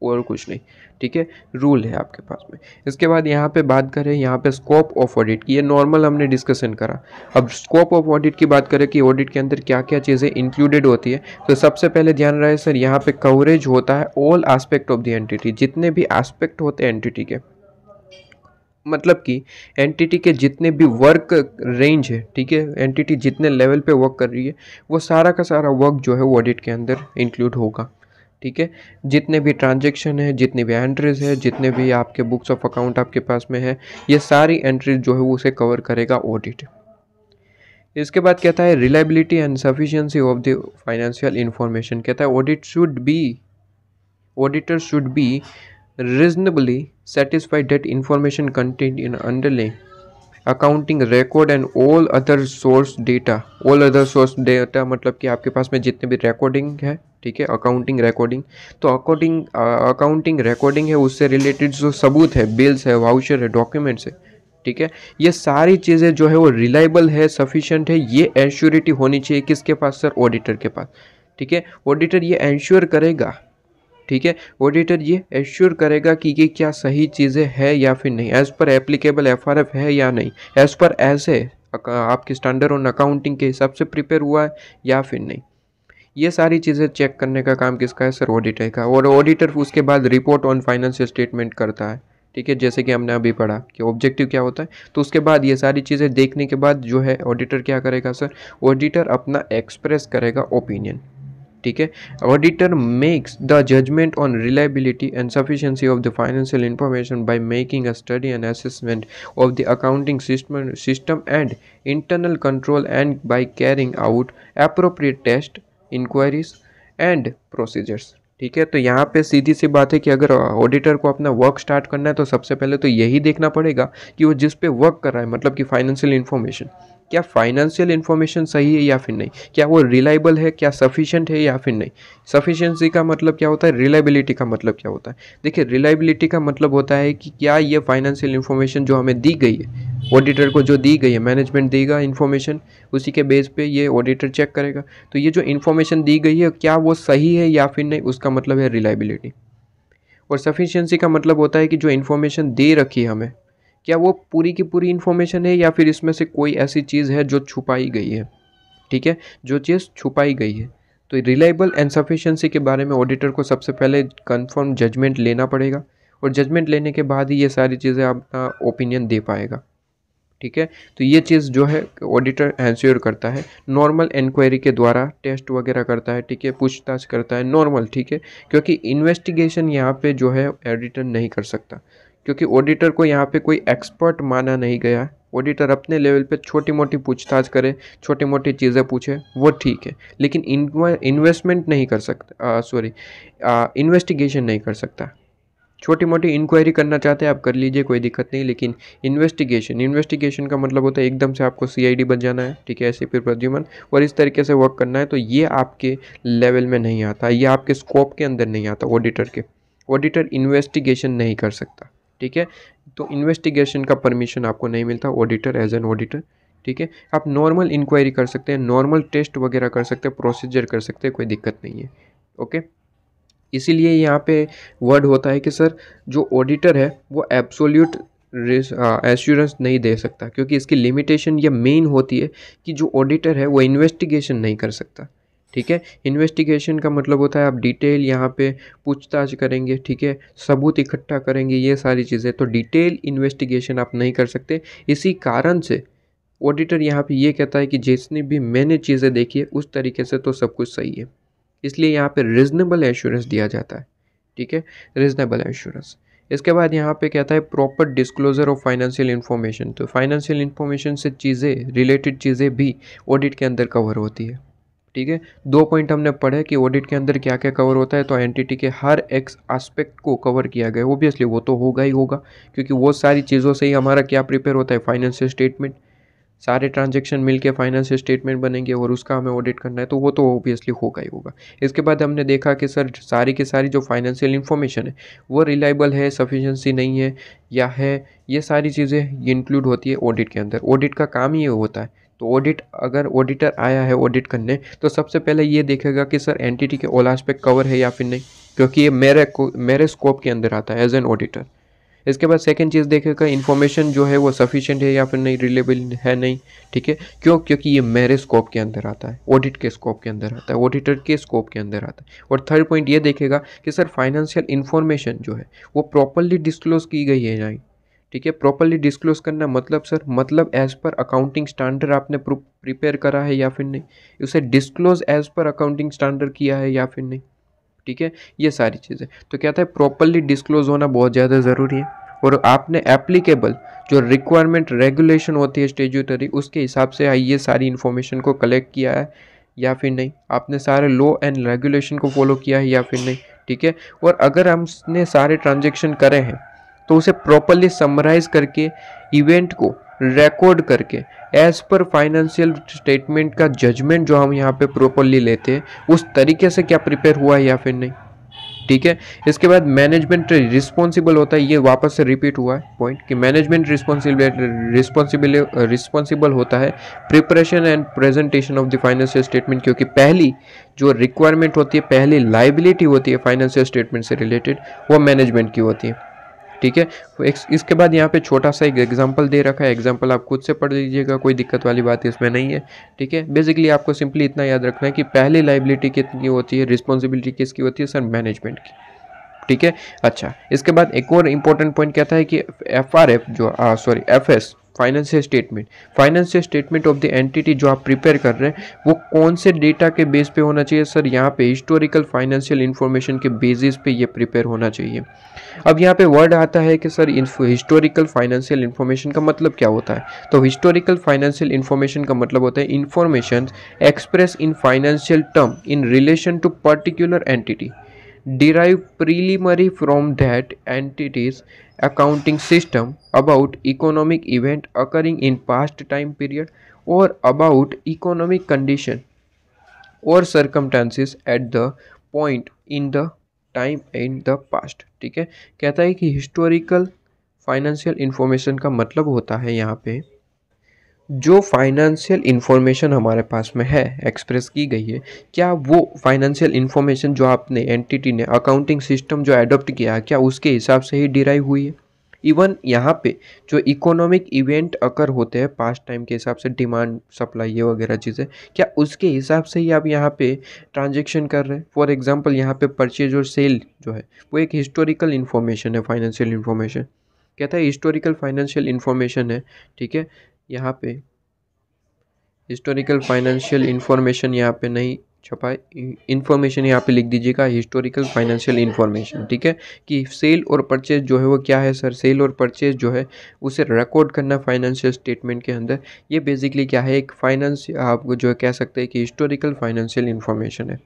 और कुछ नहीं ठीक है रूल है आपके पास में इसके बाद यहाँ पे बात करें यहाँ पे स्कोप ऑफ ऑडिट की ये नॉर्मल हमने डिस्कशन करा अब स्कोप ऑफ ऑडिट की बात करें कि ऑडिट के अंदर क्या क्या चीज़ें इंक्लूडेड होती है तो सबसे पहले ध्यान रहे सर यहाँ पे कवरेज होता है all aspect of the entity जितने भी आस्पेक्ट होते हैं एंटिटी के मतलब कि एंटिटी के जितने भी वर्क रेंज है ठीक है एंटिटी जितने लेवल पे वर्क कर रही है वो सारा का सारा वर्क जो है वो ऑडिट के अंदर इंक्लूड होगा ठीक है जितने भी ट्रांजेक्शन है जितनी भी एंट्रीज है जितने भी आपके बुक्स ऑफ अकाउंट आपके पास में है ये सारी एंट्रीज जो है वो उसे कवर करेगा ऑडिट इसके बाद कहता है reliability and sufficiency of the financial information कहता है audit should be auditor should be reasonably satisfied that information contained in underlying accounting record and all other source data all other source data मतलब कि आपके पास में जितने भी recording है ठीक है अकाउंटिंग रिकॉर्डिंग तो अकॉर्डिंग अकाउंटिंग रिकॉर्डिंग है उससे रिलेटेड जो सबूत है बिल्स है वाउचर है डॉक्यूमेंट्स है ठीक है ये सारी चीज़ें जो है वो रिलायबल है सफिशेंट है ये एंश्योरिटी होनी चाहिए किसके पास सर ऑडिटर के पास ठीक है ऑडिटर ये एंश्योर करेगा ठीक है ऑडिटर ये एश्योर करेगा कि ये क्या सही चीज़ें है या फिर नहीं एज़ पर एप्लीकेबल एफ है या नहीं एज़ पर ऐसे आपके स्टैंडर्ड ऑन अकाउंटिंग के हिसाब से प्रिपेयर हुआ है या फिर नहीं ये सारी चीज़ें चेक करने का काम किसका है सर ऑडिटर का और ऑडिटर उसके बाद रिपोर्ट ऑन फाइनेंस स्टेटमेंट करता है ठीक है जैसे कि हमने अभी पढ़ा कि ऑब्जेक्टिव क्या होता है तो उसके बाद ये सारी चीज़ें देखने के बाद जो है ऑडिटर क्या करेगा सर ऑडिटर अपना एक्सप्रेस करेगा ओपिनियन ठीक है auditor makes the judgement on reliability and sufficiency of the financial information by making a study and assessment of the accounting system system and internal control and by carrying out appropriate test inquiries and procedures ठीक है तो यहाँ पे सीधी सी बात है कि अगर auditor को अपना वर्क स्टार्ट करना है तो सबसे पहले तो यही देखना पड़ेगा कि वो जिस पे वर्क कर रहा है मतलब कि फाइनेंशियल इन्फॉर्मेशन क्या फाइनेंशियल इन्फॉर्मेशन सही है या फिर नहीं क्या वो रिलायबल है क्या सफिशेंट है या फिर नहीं सफिशेंसी का मतलब क्या होता है रिलायबिलिटी का मतलब क्या होता है देखिए रिलायबिलिटी का मतलब होता है कि क्या ये फाइनेंशियल इन्फॉर्मेशन जो हमें दी गई है ऑडिटर को जो दी गई है मैनेजमेंट देगा इन्फॉर्मेशन उसी के बेस पे ये ऑडिटर चेक करेगा तो ये जो इन्फॉर्मेशन दी गई है क्या वो सही है या फिर नहीं उसका मतलब है रिलायबिलिटी और सफिशिएंसी का मतलब होता है कि जो इन्फॉर्मेशन दे रखी है हमें क्या वो पूरी की पूरी इन्फॉर्मेशन है या फिर इसमें से कोई ऐसी चीज़ है जो छुपाई गई है ठीक है जो चीज़ छुपाई गई है तो रिलायबल एंड सफिशेंसी के बारे में ऑडिटर को सबसे पहले कंफर्म जजमेंट लेना पड़ेगा और जजमेंट लेने के बाद ही ये सारी चीज़ें अपना ओपिनियन दे पाएगा ठीक है तो ये चीज़ जो है ऑडिटर एंश्योर करता है नॉर्मल इंक्वायरी के द्वारा टेस्ट वगैरह करता है ठीक है पूछताछ करता है नॉर्मल ठीक है क्योंकि इन्वेस्टिगेशन यहाँ पे जो है ऑडिटर नहीं कर सकता क्योंकि ऑडिटर को यहाँ पे कोई एक्सपर्ट माना नहीं गया ऑडिटर अपने लेवल पे छोटी मोटी पूछताछ करे छोटी मोटी चीज़ें पूछे वो ठीक है लेकिन इन्वेस्टमेंट नहीं कर सकता सॉरी इन्वेस्टिगेशन नहीं कर सकता छोटी मोटी इंक्वायरी करना चाहते हैं आप कर लीजिए कोई दिक्कत नहीं लेकिन इन्वेस्टिगेशन इन्वेस्टिगेशन का मतलब होता है एकदम से आपको सीआईडी बन जाना है ठीक है ऐसे फिर प्रद्युमन और इस तरीके से वर्क करना है तो ये आपके लेवल में नहीं आता ये आपके स्कोप के अंदर नहीं आता ऑडिटर के ऑडिटर इन्वेस्टिगेशन नहीं कर सकता ठीक है तो इन्वेस्टिगेशन का परमिशन आपको नहीं मिलता ऑडिटर एज एन ऑडिटर ठीक है आप नॉर्मल इंक्वायरी कर सकते हैं नॉर्मल टेस्ट वगैरह कर सकते हैं प्रोसीजर कर सकते हैं कोई दिक्कत नहीं है ओके इसीलिए यहाँ पे वर्ड होता है कि सर जो ऑडिटर है वो एब्सोल्यूट एश्योरेंस नहीं दे सकता क्योंकि इसकी लिमिटेशन या मेन होती है कि जो ऑडिटर है वो इन्वेस्टिगेशन नहीं कर सकता ठीक है इन्वेस्टिगेशन का मतलब होता है आप डिटेल यहाँ पे पूछताछ करेंगे ठीक है सबूत इकट्ठा करेंगे ये सारी चीज़ें तो डिटेल इन्वेस्टिगेशन आप नहीं कर सकते इसी कारण से ऑडिटर यहाँ पे ये कहता है कि जितनी भी मैंने चीज़ें देखी है उस तरीके से तो सब कुछ सही है इसलिए यहाँ पर रिजनेबल एश्योरेंस दिया जाता है ठीक है रिजनेबल एश्योरेंस इसके बाद यहाँ पे कहता है proper disclosure of financial information तो फाइनेंशियल इन्फॉर्मेशन से चीज़ें रिलेटेड चीज़ें भी ऑडिट के अंदर कवर होती है ठीक है दो पॉइंट हमने पढ़े कि ऑडिट के अंदर क्या क्या कवर होता है तो एंटिटी के हर एक्स आस्पेक्ट को कवर किया गया ओबियसली वो तो होगा ही होगा क्योंकि वो सारी चीज़ों से ही हमारा क्या प्रिपेयर होता है फाइनेंशियल स्टेटमेंट सारे ट्रांजेक्शन मिलके फाइनेंशियल स्टेटमेंट बनेंगे और उसका हमें ऑडिट करना है तो वो तो ऑब्वियसली होगा ही होगा इसके बाद हमने देखा कि सर सारी की सारी जो फाइनेंशियल इन्फॉर्मेशन है वो रिलायबल है सफिशेंसी नहीं है या है ये सारी चीज़ें इंक्लूड होती है ऑडिट के अंदर ऑडिट का काम ही होता है तो ऑडिट अगर ऑडिटर आया है ऑडिट करने तो सबसे पहले ये देखेगा कि सर एंटिटी के ओलाज पर कवर है या फिर नहीं क्योंकि ये मेरे मेरे स्कोप के अंदर आता है एज एन ऑडिटर इसके बाद सेकेंड चीज़ देखेगा इन्फॉर्मेशन जो है वो सफिशेंट है या फिर नहीं रिलेबल है नहीं ठीक है क्यों क्योंकि ये मेरे स्कोप के अंदर आता है ऑडिट के स्कोप के अंदर आता है ऑडिटर के स्कोप के अंदर आता है और थर्ड पॉइंट ये देखेगा कि सर फाइनेंशियल इन्फॉर्मेशन जो है वो प्रॉपरली डिस्क्लोज की गई है नहीं ठीक है प्रॉपरली डिस्क्लोज करना मतलब सर मतलब एज पर अकाउंटिंग स्टैंडर्ड आपने प्रिपेयर करा है या फिर नहीं उसे disclose as per accounting standard किया है या फिर नहीं ठीक है ये सारी चीज़ें तो क्या था प्रॉपरली डिस्क्लोज होना बहुत ज़्यादा ज़रूरी है और आपने एप्लीकेबल जो रिक्वायरमेंट रेगुलेशन होती है स्टेजुटरी उसके हिसाब से ये सारी इन्फॉर्मेशन को कलेक्ट किया है या फिर नहीं आपने सारे लॉ एंड रेगुलेशन को फॉलो किया है या फिर नहीं ठीक है और अगर हमने सारे ट्रांजेक्शन करे हैं तो उसे प्रॉपरली समराइज करके इवेंट को रिकॉर्ड करके एज पर फाइनेंशियल स्टेटमेंट का जजमेंट जो हम यहाँ पे प्रॉपरली लेते हैं उस तरीके से क्या प्रिपेयर हुआ है या फिर नहीं ठीक है इसके बाद मैनेजमेंट रिस्पॉन्सिबल होता है ये वापस से रिपीट हुआ है पॉइंट कि मैनेजमेंट रिस्पॉन्सिबल रिस्पॉन्सिबल होता है preparation and presentation of the financial statement क्योंकि पहली जो रिक्वायरमेंट होती है पहली लाइबिलिटी होती है फाइनेंशियल स्टेटमेंट से रिलेटेड वो मैनेजमेंट की होती है ठीक है इसके बाद यहाँ पे छोटा सा एक एग्जांपल दे रखा है एग्जांपल आप खुद से पढ़ लीजिएगा कोई दिक्कत वाली बात इसमें नहीं है ठीक है बेसिकली आपको सिंपली इतना याद रखना है कि पहली लाइबिलिटी कितनी होती है रिस्पॉन्सिबिलिटी किसकी होती है सर मैनेजमेंट की ठीक है अच्छा इसके बाद एक और इम्पोर्टेंट पॉइंट कहता है कि एफ जो sorry F S financial statement financial statement of the entity जो आप प्रिपेयर कर रहे हैं वो कौन से डेटा के बेस पे होना चाहिए सर यहाँ पे हिस्टोरिकल फाइनेंशियल इन्फॉर्मेशन के बेसिस पे ये प्रिपेयर होना चाहिए अब यहाँ पे वर्ड आता है कि सर हिस्टोरिकल फाइनेंशियल इन्फॉर्मेशन का मतलब क्या होता है तो हिस्टोरिकल फाइनेंशियल इन्फॉर्मेशन का मतलब होता है information express in financial term in relation to particular entity derive primarily from that entity's accounting system about economic event occurring in past time period और अबाउट इकोनॉमिक कंडीशन और circumstances at the point in the time in the past ठीक है कहता है कि historical financial information का मतलब होता है यहाँ पे जो फाइनेंशियल इन्फॉर्मेशन हमारे पास में है एक्सप्रेस की गई है क्या वो फाइनेंशियल इन्फॉर्मेशन जो आपने एंटिटी ने अकाउंटिंग सिस्टम जो एडोप्ट किया क्या उसके हिसाब से ही डिराइव हुई है इवन यहाँ पे जो इकोनॉमिक इवेंट अकर होते हैं पास्ट टाइम के हिसाब से डिमांड सप्लाई ये वगैरह चीज़ें क्या उसके हिसाब से ही आप यहाँ पे ट्रांजेक्शन कर रहे हैं फॉर एग्जांपल यहाँ पे परचेज और सेल जो है वो एक हिस्टोरिकल इन्फॉर्मेशन है फाइनेंशियल इन्फॉर्मेशन कहता है हिस्टोरिकल फाइनेंशियल इन्फॉर्मेशन है ठीक है यहाँ पे हिस्टोरिकल फाइनेंशियल इन्फॉर्मेशन यहाँ पे नहीं छपा इन्फॉर्मेशन यहाँ पे लिख दीजिएगा हिस्टोरिकल फाइनेंशियल इन्फॉर्मेशन ठीक है कि सेल और परचेज जो है वो क्या है सर सेल और परचेज जो है उसे रिकॉर्ड करना फाइनेंशियल स्टेटमेंट के अंदर ये बेसिकली क्या है एक फाइनेंस आप जो है कह सकते हैं कि हिस्टोरिकल फाइनेंशियल इन्फॉर्मेशन है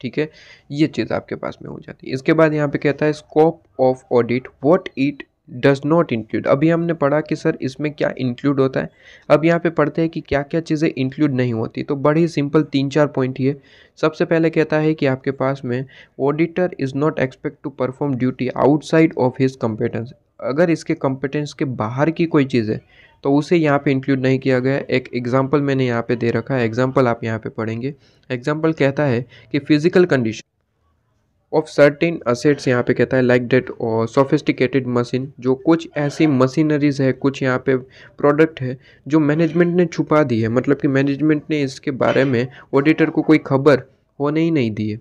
ठीक है ये चीज़ आपके पास में हो जाती है इसके बाद यहाँ पे कहता है scope of audit what it does not include अभी हमने पढ़ा कि सर इसमें क्या इंक्लूड होता है अब यहाँ पे पढ़ते हैं कि क्या क्या चीज़ें इंक्लूड नहीं होती तो बड़े ही सिंपल तीन चार पॉइंट ही है सबसे पहले कहता है कि आपके पास में auditor is not expect to perform duty outside of his competence अगर इसके कम्पिटेंस के बाहर की कोई चीज़ है तो उसे यहाँ पे इंक्लूड नहीं किया गया एक एग्जाम्पल मैंने यहाँ पे दे रखा है एग्जाम्पल आप यहाँ पे पढ़ेंगे एग्जाम्पल कहता है कि physical condition of certain assets यहाँ पे कहता है लाइक डेट और सोफिस्टिकेटेड मशीन जो कुछ ऐसी मशीनरीज है कुछ यहाँ पे प्रोडक्ट है जो मैनेजमेंट ने छुपा दी है मतलब कि मैनेजमेंट ने इसके बारे में ऑडिटर को कोई खबर होने ही नहीं दी है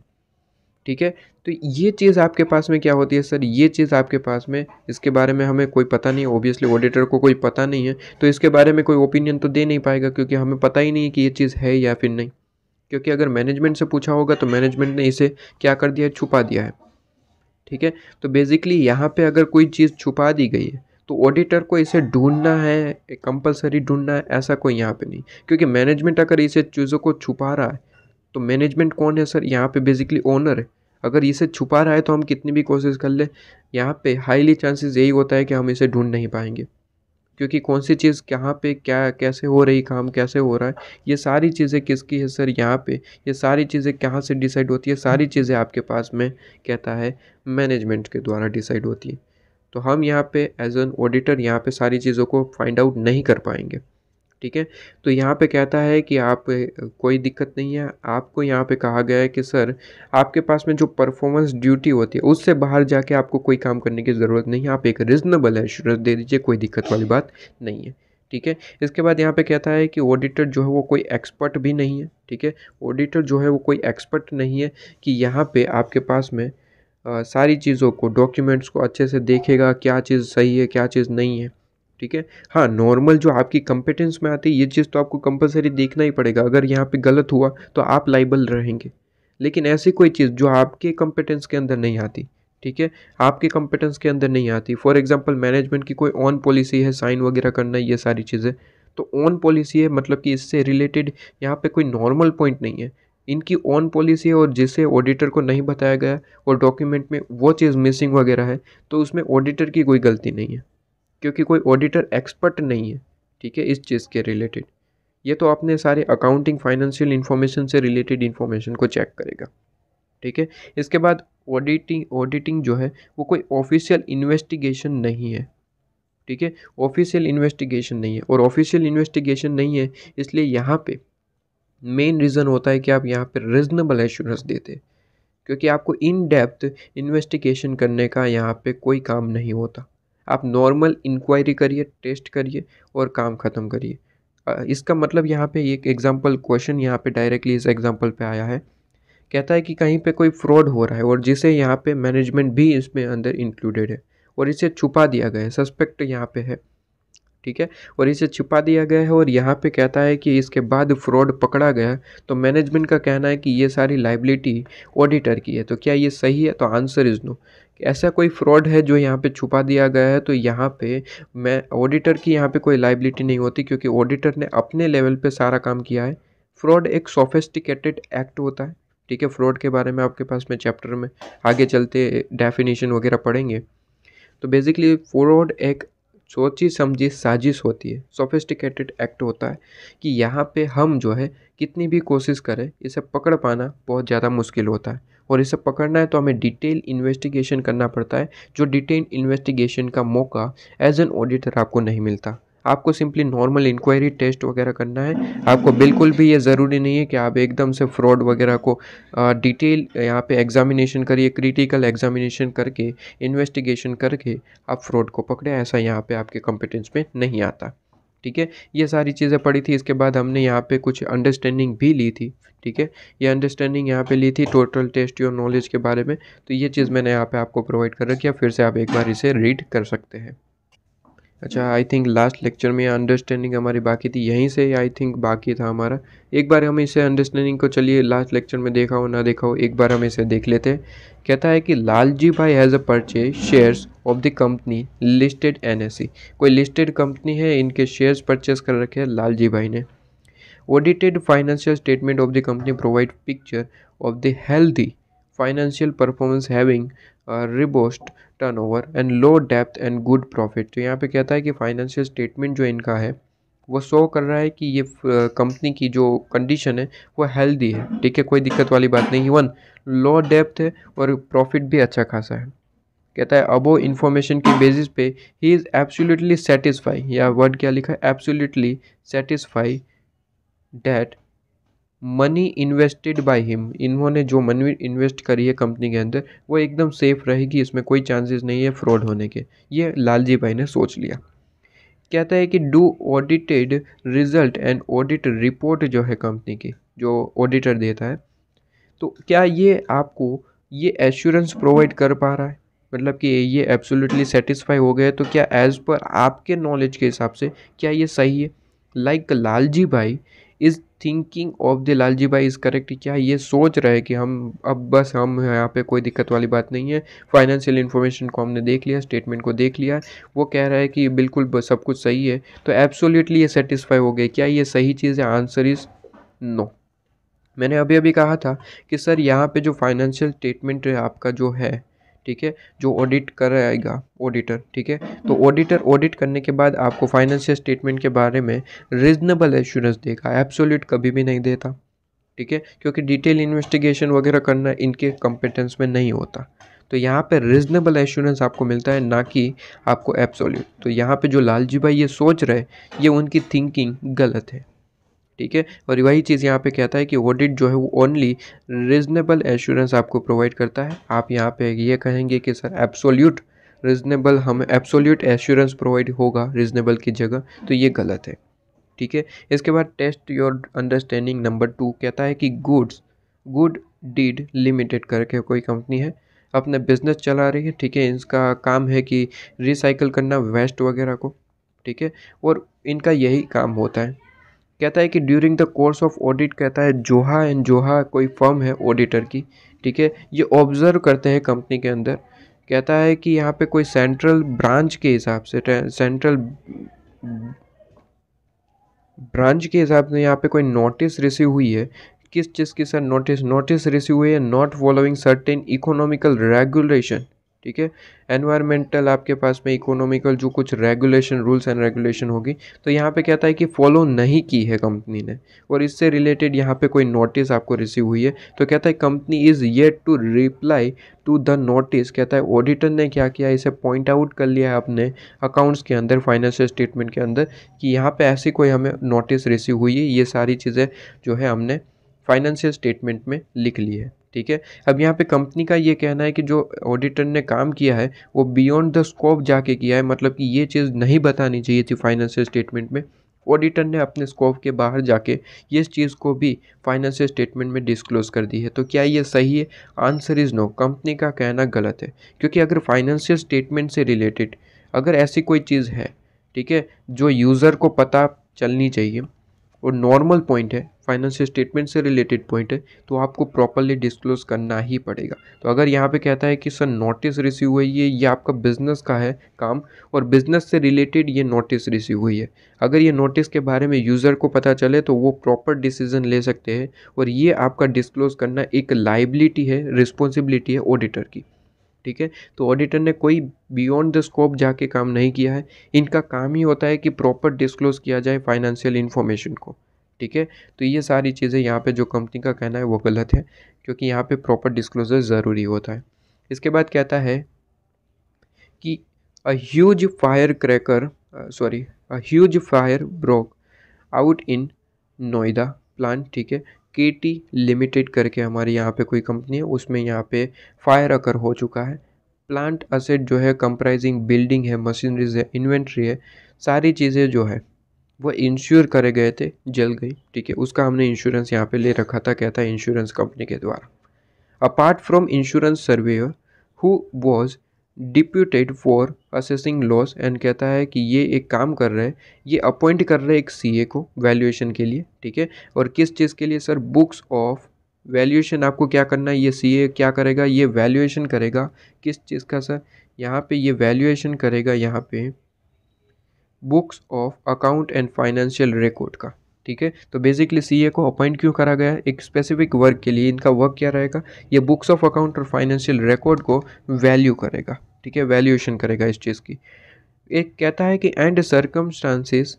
ठीक है तो ये चीज़ आपके पास में क्या होती है सर ये चीज़ आपके पास में इसके बारे में हमें कोई पता नहीं है ऑब्वियसली ऑडिटर को कोई पता नहीं है तो इसके बारे में कोई ओपिनियन तो दे नहीं पाएगा क्योंकि हमें पता ही नहीं है कि ये चीज़ है या फिर नहीं क्योंकि अगर मैनेजमेंट से पूछा होगा तो मैनेजमेंट ने इसे क्या कर दिया है छुपा दिया है ठीक है तो बेसिकली यहाँ पे अगर कोई चीज़ छुपा दी गई है तो ऑडिटर को इसे ढूंढना है कंपलसरी ढूंढना है ऐसा कोई यहाँ पे नहीं क्योंकि मैनेजमेंट अगर इसे चीज़ों को छुपा रहा है तो मैनेजमेंट कौन है सर यहाँ पे बेसिकली ओनर है अगर इसे छुपा रहा है तो हम कितनी भी कोशिश कर ले यहाँ पे हाईली चांसेस यही होता है कि हम इसे ढूंढ नहीं पाएंगे क्योंकि कौन सी चीज़ कहाँ पे क्या कैसे हो रही काम कैसे हो रहा है ये सारी चीज़ें किसकी है सर यहाँ पे ये सारी चीज़ें कहाँ से डिसाइड होती है सारी चीज़ें आपके पास में कहता है मैनेजमेंट के द्वारा डिसाइड होती है तो हम यहाँ पे एज एन ऑडिटर यहाँ पे सारी चीज़ों को फाइंड आउट नहीं कर पाएंगे ठीक है तो यहाँ पे कहता है कि आप कोई दिक्कत नहीं है आपको यहाँ पे कहा गया है कि सर आपके पास में जो परफॉर्मेंस ड्यूटी होती है उससे बाहर जाके आपको कोई काम करने की ज़रूरत नहीं है आप एक रिजनेबल एश्योरेंस दे दीजिए कोई दिक्कत वाली बात नहीं है ठीक है इसके बाद यहाँ पे कहता है कि ऑडिटर जो है वो कोई एक्सपर्ट भी नहीं है ठीक है ऑडिटर जो है वो कोई एक्सपर्ट नहीं है कि यहाँ पे आपके पास में आ, सारी चीज़ों को डॉक्यूमेंट्स को अच्छे से देखेगा क्या चीज़ सही है क्या चीज़ नहीं है ठीक है हाँ नॉर्मल जो आपकी कंपिटेंस में आती है ये चीज़ तो आपको कंपलसरी देखना ही पड़ेगा अगर यहाँ पे गलत हुआ तो आप लाइबल रहेंगे लेकिन ऐसी कोई चीज़ जो आपके कंपिटेंस के अंदर नहीं आती ठीक है आपके कंपिटेंस के अंदर नहीं आती फॉर एग्जांपल मैनेजमेंट की कोई ऑन पॉलिसी है साइन वगैरह करना ये सारी चीज़ें तो ऑन पॉलिसी है मतलब कि इससे रिलेटेड यहाँ पर कोई नॉर्मल पॉइंट नहीं है इनकी ऑन पॉलिसी है और जिसे ऑडिटर को नहीं बताया गया और डॉक्यूमेंट में वो चीज़ मिसिंग वगैरह है तो उसमें ऑडिटर की कोई गलती नहीं है क्योंकि कोई ऑडिटर एक्सपर्ट नहीं है ठीक है इस चीज़ के रिलेटेड ये तो आपने सारे अकाउंटिंग फाइनेंशियल इन्फॉर्मेशन से रिलेटेड इन्फॉर्मेशन को चेक करेगा ठीक है इसके बाद ऑडिटिंग ऑडिटिंग जो है वो कोई ऑफिशियल इन्वेस्टिगेशन नहीं है ठीक है ऑफिशियल इन्वेस्टिगेशन नहीं है और ऑफिशियल इन्वेस्टिगेशन नहीं है इसलिए यहाँ पे मेन रीज़न होता है कि आप यहाँ पर रिजनेबल एश्योरेंस देते क्योंकि आपको इन डेप्थ इन्वेस्टिगेशन करने का यहाँ पे कोई काम नहीं होता आप नॉर्मल इंक्वायरी करिए टेस्ट करिए और काम ख़त्म करिए इसका मतलब यहाँ पे एक एग्जांपल क्वेश्चन यहाँ पे डायरेक्टली इस एग्जांपल पे आया है कहता है कि कहीं पे कोई फ्रॉड हो रहा है और जिसे यहाँ पे मैनेजमेंट भी इसमें अंदर इंक्लूडेड है और इसे छुपा दिया गया है सस्पेक्ट यहाँ पे है ठीक है और इसे छिपा दिया गया है और यहाँ पे कहता है कि इसके बाद फ्रॉड पकड़ा गया तो मैनेजमेंट का कहना है कि ये सारी लाइबिलिटी ऑडिटर की है तो क्या ये सही है तो आंसर इज़ नो ऐसा कोई फ्रॉड है जो यहाँ पे छुपा दिया गया है तो यहाँ पे मैं ऑडिटर की यहाँ पे कोई लाइबिलिटी नहीं होती क्योंकि ऑडिटर ने अपने लेवल पर सारा काम किया है फ्रॉड एक सोफेस्टिकेटेड एक्ट होता है ठीक है फ्रॉड के बारे में आपके पास में चैप्टर में आगे चलते डेफिनेशन वगैरह पढ़ेंगे तो बेसिकली फ्रॉड एक सोची समझी साजिश होती है सोफिस्टिकेटेड एक्ट होता है कि यहाँ पे हम जो है कितनी भी कोशिश करें इसे पकड़ पाना बहुत ज़्यादा मुश्किल होता है और इसे पकड़ना है तो हमें डिटेल इन्वेस्टिगेशन करना पड़ता है जो डिटेल इन्वेस्टिगेशन का मौका एज एन ऑडिटर आपको नहीं मिलता आपको सिंपली नॉर्मल इंक्वायरी टेस्ट वगैरह करना है आपको बिल्कुल भी ये ज़रूरी नहीं है कि आप एकदम से फ्रॉड वगैरह को डिटेल यहाँ पे एग्जामिनेशन करिए क्रिटिकल एग्जामिनेशन करके इन्वेस्टिगेशन करके आप फ्रॉड को पकड़े ऐसा यहाँ पे आपके कॉम्पिटेंस में नहीं आता ठीक है ये सारी चीज़ें पड़ी थी इसके बाद हमने यहाँ पे कुछ अंडरस्टैंडिंग भी ली थी ठीक है ये अंडरस्टैंडिंग यहाँ पे ली थी टोटल टेस्ट योर नॉलेज के बारे में तो ये चीज़ मैंने यहाँ पे आपको प्रोवाइड कर रखी है फिर से आप एक बार इसे रीड कर सकते हैं अच्छा आई थिंक लास्ट लेक्चर में अंडरस्टैंडिंग हमारी बाकी थी यहीं से आई थिंक बाकी था हमारा एक बार हम इसे अंडरस्टैंडिंग को चलिए लास्ट लेक्चर में देखा हो ना देखा हो एक बार हम इसे देख लेते हैं कहता है कि Lalji bhai has a purchase shares of the company listed NSC कोई लिस्टेड कंपनी है इनके शेयर्स परचेज कर रखे हैं लालजी भाई ने audited financial statement of the company provide picture of the healthy financial performance having robust turnover and low depth and good profit तो यहाँ पे कहता है कि फाइनेंशियल स्टेटमेंट जो इनका है वो शो कर रहा है कि ये कंपनी की जो कंडीशन है वो हेल्दी है ठीक है कोई दिक्कत वाली बात नहीं वन लो डेप्थ है और प्रॉफिट भी अच्छा खासा है कहता है अबो इन्फॉर्मेशन के बेसिस पे ही इज़ एब्सोल्युटली सेटिस्फाई या वर्ड क्या लिखा है absolutely satisfy that money invested by him इन्होंने जो मनी इन्वेस्ट करी है कंपनी के अंदर वो एकदम सेफ रहेगी इसमें कोई चांसेस नहीं है फ्रॉड होने के ये लालजी भाई ने सोच लिया कहता है कि do audited result and audit report जो है कंपनी की जो ऑडिटर देता है तो क्या ये आपको ये एश्योरेंस प्रोवाइड कर पा रहा है मतलब कि ये एब्सोल्युटली सेटिस्फाई हो गए तो क्या एज पर आपके नॉलेज के हिसाब से क्या ये सही है like like, Lalji bhai is thinking of the Lalji bhai is correct क्या ये सोच रहा है कि हम अब बस हम यहाँ पे कोई दिक्कत वाली बात नहीं है फाइनेंशियल इन्फॉर्मेशन को हमने देख लिया स्टेटमेंट को देख लिया वो कह रहा है कि बिल्कुल सब कुछ सही है तो एब्सोल्युटली ये सेटिस्फाई हो गए क्या ये सही चीज़ है आंसर इज़ नो मैंने अभी अभी कहा था कि सर यहाँ पे जो फाइनेंशियल स्टेटमेंट आपका जो है ठीक है जो ऑडिट कराएगा ऑडिटर ठीक है तो ऑडिटर ऑडिट करने के बाद आपको फाइनेंशियल स्टेटमेंट के बारे में रीजनेबल एश्योरेंस देगा एब्सोल्यूट कभी भी नहीं देता ठीक है क्योंकि डिटेल इन्वेस्टिगेशन वगैरह करना इनके कॉम्पिटेंस में नहीं होता तो यहाँ पे रिजनेबल एश्योरेंस आपको मिलता है ना कि आपको एब्सोल्यूट तो यहाँ पे जो लालजी भाई ये सोच रहे ये उनकी थिंकिंग गलत है ठीक है और वही चीज़ यहाँ पे कहता है कि ऑडिट जो है वो ओनली रिजनेबल एश्योरेंस आपको प्रोवाइड करता है आप यहाँ पे ये कहेंगे कि सर एब्सोल्यूट रिजनेबल हमें एब्सोल्यूट एश्योरेंस प्रोवाइड होगा रिजनेबल की जगह तो ये गलत है ठीक है इसके बाद test your understanding number two कहता है कि गुड्स गुड डीड लिमिटेड करके कोई कंपनी है अपना बिजनेस चला रही है ठीक है इसका काम है कि रिसाइकल करना वेस्ट वगैरह को ठीक है और इनका यही काम होता है कहता है कि during the course of audit कहता है जोहा एंड जोहा कोई फर्म है ऑडिटर की ठीक है ये ऑब्जर्व करते हैं कंपनी के अंदर कहता है कि यहाँ पे कोई सेंट्रल ब्रांच के हिसाब से सेंट्रल ब्रांच के हिसाब से यहाँ पे कोई नोटिस रिसीव हुई है किस चीज़ की सर नोटिस नोटिस रिसीव हुई है not following certain economical regulation ठीक है एनवायरमेंटल आपके पास में इकोनॉमिकल जो कुछ रेगुलेशन रूल्स एंड रेगुलेशन होगी तो यहाँ पे कहता है कि फॉलो नहीं की है कंपनी ने और इससे रिलेटेड यहाँ पे कोई नोटिस आपको रिसीव हुई है तो कहता है company is yet to reply to the notice कहता है ऑडिटर ने क्या किया इसे पॉइंट आउट कर लिया है अपने अकाउंट्स के अंदर फाइनेंशियल स्टेटमेंट के अंदर कि यहाँ पर ऐसी कोई हमें नोटिस रिसीव हुई है ये सारी चीज़ें जो है हमने फाइनेंशियल स्टेटमेंट में लिख ली है ठीक है अब यहाँ पे कंपनी का ये कहना है कि जो ऑडिटर ने काम किया है वो बियॉन्ड द स्कोप जाके किया है मतलब कि ये चीज़ नहीं बतानी चाहिए थी फाइनेंशियल स्टेटमेंट में ऑडिटर ने अपने स्कोप के बाहर जाके इस चीज़ को भी फाइनेंशियल स्टेटमेंट में डिस्क्लोज कर दी है तो क्या ये सही है आंसर इज़ नो कंपनी का कहना गलत है क्योंकि अगर फाइनेंशियल स्टेटमेंट से रिलेटेड अगर ऐसी कोई चीज़ है ठीक है जो यूज़र को पता चलनी चाहिए और नॉर्मल पॉइंट है फाइनेंशियल स्टेटमेंट से रिलेटेड पॉइंट है तो आपको प्रॉपरली डिस्क्लोज करना ही पड़ेगा तो अगर यहाँ पे कहता है कि सर नोटिस रिसीव हुई है ये आपका बिजनेस का है काम और बिजनेस से रिलेटेड ये नोटिस रिसीव हुई है अगर ये नोटिस के बारे में यूज़र को पता चले तो वो प्रॉपर डिसीजन ले सकते हैं और ये आपका डिस्क्लोज करना एक लाइबिलिटी है रिस्पॉन्सिबिलिटी है ऑडिटर की ठीक है तो ऑडिटर ने कोई बियॉन्ड द स्कोप जाके काम नहीं किया है इनका काम ही होता है कि प्रॉपर डिस्क्लोज किया जाए फाइनेंशियल इन्फॉर्मेशन को ठीक है तो ये सारी चीज़ें यहाँ पे जो कंपनी का कहना है वो गलत है क्योंकि यहाँ पे प्रॉपर डिस्क्लोजर ज़रूरी होता है इसके बाद कहता है कि a huge fire cracker sorry a huge fire broke out in Noida plan ठीक है के टी लिमिटेड करके हमारे यहाँ पे कोई कंपनी है उसमें यहाँ पे फायर अकर हो चुका है प्लांट असेट जो है कंप्राइजिंग बिल्डिंग है मशीनरीज है इन्वेंट्री है सारी चीज़ें जो है वो इंश्योर करे गए थे जल गई ठीक है उसका हमने इंश्योरेंस यहाँ पे ले रखा था क्या था इंश्योरेंस कंपनी के द्वारा apart from insurance surveyor who was deputed for assessing loss and कहता है कि ये एक काम कर रहे हैं ये अपॉइंट कर रहे हैं एक सी को वैल्यूएशन के लिए ठीक है और किस चीज़ के लिए सर बुक्स ऑफ वैल्यूएशन आपको क्या करना है ये सी क्या करेगा ये वैल्यूएशन करेगा किस चीज़ का सर यहाँ पे ये वैल्यूएशन करेगा यहाँ पे books of account and financial record का ठीक है तो बेसिकली सी को अपॉइंट क्यों करा गया एक स्पेसिफिक वर्क के लिए इनका वर्क क्या रहेगा ये बुक्स ऑफ अकाउंट और फाइनेंशियल रिकॉर्ड को वैल्यू करेगा ठीक है वैल्यूएशन करेगा इस चीज़ की एक कहता है कि and circumstances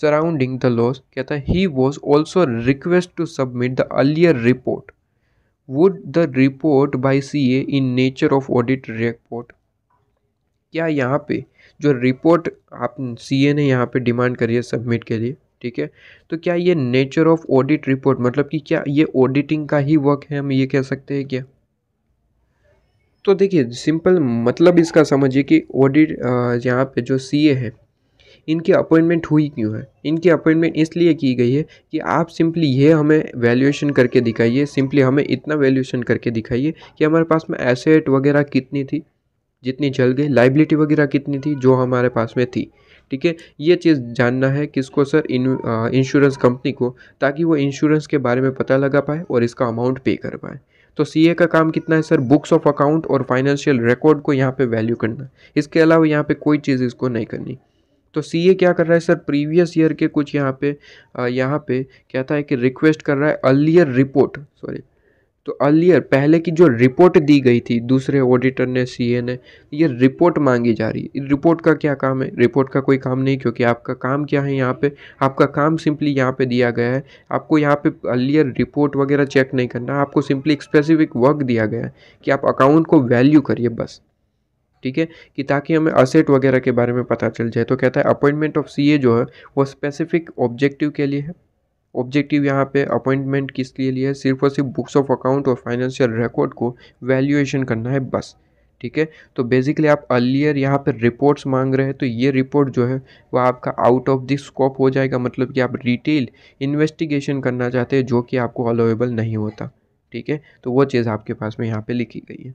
surrounding the loss कहता है he was also request to submit the earlier report would the report by C A in nature of audit report क्या यहाँ पे जो रिपोर्ट आप सी ने यहाँ पे डिमांड करी है सबमिट के लिए ठीक है तो क्या ये नेचर ऑफ ऑडिट रिपोर्ट मतलब कि क्या ये ऑडिटिंग का ही वर्क है हम ये कह सकते हैं क्या तो देखिए सिंपल मतलब इसका समझिए कि ऑडिट यहाँ पे जो सी है इनकी अपॉइंटमेंट हुई क्यों है इनकी अपॉइंटमेंट इसलिए की गई है कि आप सिंपली ये हमें वैल्यूएशन करके दिखाइए सिंपली हमें इतना वैल्यूएशन करके दिखाइए कि हमारे पास में एसेट वगैरह कितनी थी जितनी जल गई लाइबिलिटी वगैरह कितनी थी जो हमारे पास में थी ठीक है ये चीज़ जानना है किसको सर इन इंश्योरेंस कंपनी को ताकि वो इंश्योरेंस के बारे में पता लगा पाए और इसका अमाउंट पे कर पाए तो सीए का काम कितना है सर बुक्स ऑफ अकाउंट और फाइनेंशियल रिकॉर्ड को यहाँ पे वैल्यू करना इसके अलावा यहाँ पे कोई चीज़ इसको नहीं करनी तो सीए क्या कर रहा है सर प्रीवियस ईयर के कुछ यहाँ पे यहाँ पे क्या था कि रिक्वेस्ट कर रहा है अर्लियर रिपोर्ट सॉरी तो अर्लियर पहले की जो रिपोर्ट दी गई थी दूसरे ऑडिटर ने सीए ने ये रिपोर्ट मांगी जा रही है रिपोर्ट का क्या काम है रिपोर्ट का कोई काम नहीं क्योंकि आपका काम क्या है यहाँ पे आपका काम सिंपली यहाँ पे दिया गया है आपको यहाँ पे अर्लियर रिपोर्ट वगैरह चेक नहीं करना आपको सिंपली एक स्पेसिफिक वर्क दिया गया है कि आप अकाउंट को वैल्यू करिए बस ठीक है कि ताकि हमें असेट वगैरह के बारे में पता चल जाए तो कहता है अपॉइंटमेंट ऑफ ए जो है वो स्पेसिफिक ऑब्जेक्टिव के लिए है ऑब्जेक्टिव यहाँ पे अपॉइंटमेंट किस लिए लिया है सिर्फ और सिर्फ बुक्स ऑफ अकाउंट और फाइनेंशियल रिकॉर्ड को वैल्यूएशन करना है बस ठीक है तो बेसिकली आप अर्लियर यहाँ पर रिपोर्ट्स मांग रहे हैं तो ये रिपोर्ट जो है वह आपका आउट ऑफ दिस स्कोप हो जाएगा मतलब कि आप रिटेल इन्वेस्टिगेशन करना चाहते हैं जो कि आपको अलाउेबल नहीं होता ठीक है तो वो चीज़ आपके पास में यहाँ पे लिखी गई है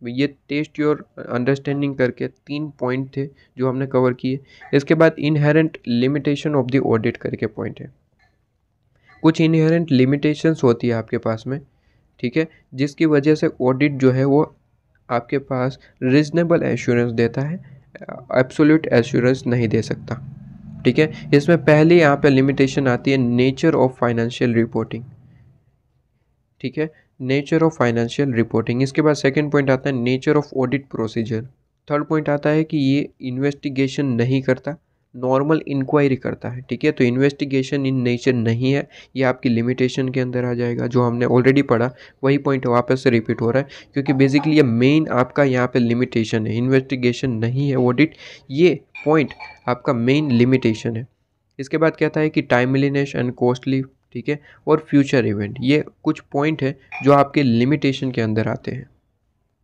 तो ये टेस्ट योर अंडरस्टैंडिंग करके तीन पॉइंट थे जो हमने कवर किए इसके बाद inherent limitation of the audit करके पॉइंट है कुछ इनहेरेंट लिमिटेशंस होती है आपके पास में ठीक है जिसकी वजह से ऑडिट जो है वो आपके पास रिजनेबल एश्योरेंस देता है एब्सोल्यूट एश्योरेंस नहीं दे सकता ठीक है इसमें पहले यहाँ पे लिमिटेशन आती है नेचर ऑफ फाइनेंशियल रिपोर्टिंग ठीक है नेचर ऑफ फाइनेंशियल रिपोर्टिंग इसके बाद सेकंड पॉइंट आता है nature of audit procedure third point आता है कि ये इन्वेस्टिगेशन नहीं करता नॉर्मल इंक्वायरी करता है ठीक है तो इन्वेस्टिगेशन इन नेचर नहीं है ये आपकी लिमिटेशन के अंदर आ जाएगा जो हमने ऑलरेडी पढ़ा वही पॉइंट वापस से रिपीट हो रहा है क्योंकि बेसिकली ये मेन आपका यहाँ पे लिमिटेशन है इन्वेस्टिगेशन नहीं है ऑडिट ये पॉइंट आपका मेन लिमिटेशन है इसके बाद कहता है कि टाइमलीनेस एंड कॉस्टली ठीक है और फ्यूचर इवेंट ये कुछ पॉइंट है जो आपके लिमिटेशन के अंदर आते हैं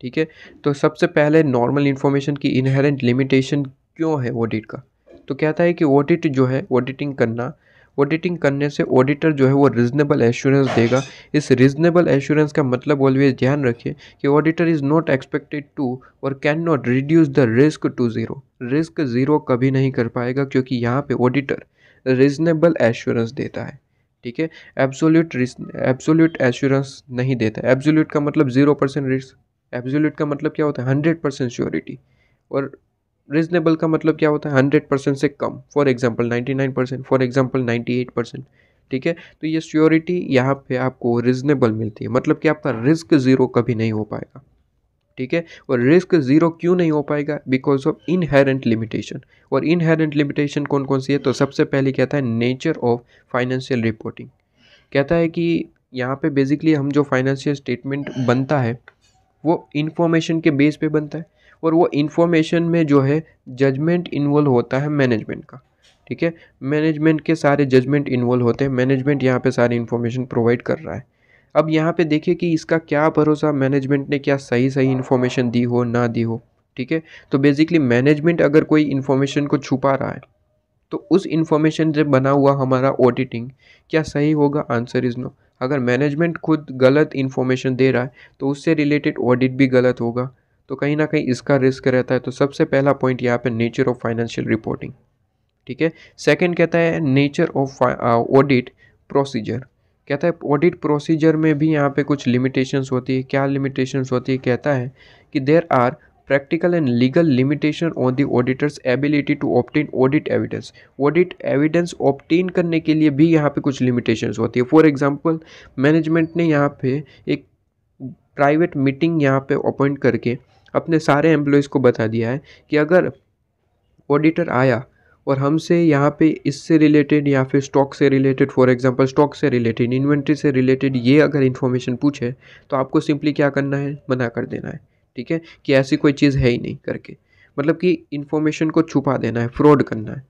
ठीक है तो सबसे पहले नॉर्मल इन्फॉर्मेशन की इनहेरेंट लिमिटेशन क्यों है ऑडिट का तो कहता है कि ऑडिट जो है ऑडिटिंग करना ऑडिटिंग करने से ऑडिटर जो है वो रीजनेबल एश्योरेंस देगा इस रीजनेबल एश्योरेंस का मतलब ऑलवेज ध्यान रखिए कि auditor is not expected to और can not reduce the risk to zero risk zero कभी नहीं कर पाएगा क्योंकि यहाँ पे ऑडिटर रीजनेबल एश्योरेंस देता है ठीक है एब्सोल्यूट एब्सोल्यूट एश्योरेंस नहीं देता एब्सोल्यूट का मतलब ज़ीरो परसेंट रिस्क एब्सोल्यूट का मतलब क्या होता है हंड्रेड परसेंट श्योरिटी और रीजनेबल का मतलब क्या होता है हंड्रेड परसेंट से कम for example ninety nine percent for example ninety eight percent ठीक है तो ये श्योरिटी यहाँ पे आपको रिजनेबल मिलती है मतलब कि आपका रिस्क ज़ीरो कभी नहीं हो पाएगा ठीक है और रिस्क ज़ीरो क्यों नहीं हो पाएगा बिकॉज ऑफ इनहेरेंट लिमिटेशन और इनहेरेंट लिमिटेशन कौन कौन सी है तो सबसे पहले कहता है नेचर ऑफ फाइनेंशियल रिपोर्टिंग कहता है कि यहाँ पे बेसिकली हम जो फाइनेंशियल स्टेटमेंट बनता है वो इन्फॉर्मेशन के बेस पे बनता है और वो इन्फॉर्मेशन में जो है जजमेंट इन्वॉल्व होता है मैनेजमेंट का ठीक है मैनेजमेंट के सारे जजमेंट इन्वॉल्व होते हैं मैनेजमेंट यहाँ पे सारी इन्फॉर्मेशन प्रोवाइड कर रहा है अब यहाँ पे देखिए कि इसका क्या भरोसा मैनेजमेंट ने क्या सही सही इन्फॉर्मेशन दी हो ना दी हो ठीक है तो बेसिकली मैनेजमेंट अगर कोई इन्फॉर्मेशन को छुपा रहा है तो उस इन्फॉर्मेशन से बना हुआ हमारा ऑडिटिंग क्या सही होगा आंसर इज़ नो अगर मैनेजमेंट खुद गलत इन्फॉर्मेशन दे रहा है तो उससे रिलेटेड ऑडिट भी गलत होगा तो कहीं ना कहीं इसका रिस्क रहता है तो सबसे पहला पॉइंट यहाँ पे नेचर ऑफ फाइनेंशियल रिपोर्टिंग ठीक है सेकंड कहता है नेचर ऑफ ऑडिट प्रोसीजर कहता है ऑडिट प्रोसीजर में भी यहाँ पे कुछ लिमिटेशंस होती है क्या लिमिटेशंस होती है कहता है कि there are practical and legal limitation on the auditor's ability to obtain audit evidence audit evidence obtain करने के लिए भी यहाँ पे कुछ लिमिटेशंस होती है फॉर एग्जाम्पल मैनेजमेंट ने यहाँ पे एक प्राइवेट मीटिंग यहाँ पे अपॉइंट करके अपने सारे एम्प्लॉयज़ को बता दिया है कि अगर ऑडिटर आया और हमसे यहाँ पे इससे रिलेटेड या फिर स्टॉक से रिलेटेड फॉर एग्जांपल स्टॉक से रिलेटेड इन्वेंट्री से रिलेटेड ये अगर इन्फॉर्मेशन पूछे तो आपको सिंपली क्या करना है मना कर देना है ठीक है कि ऐसी कोई चीज़ है ही नहीं करके मतलब कि इन्फॉर्मेशन को छुपा देना है फ्रॉड करना है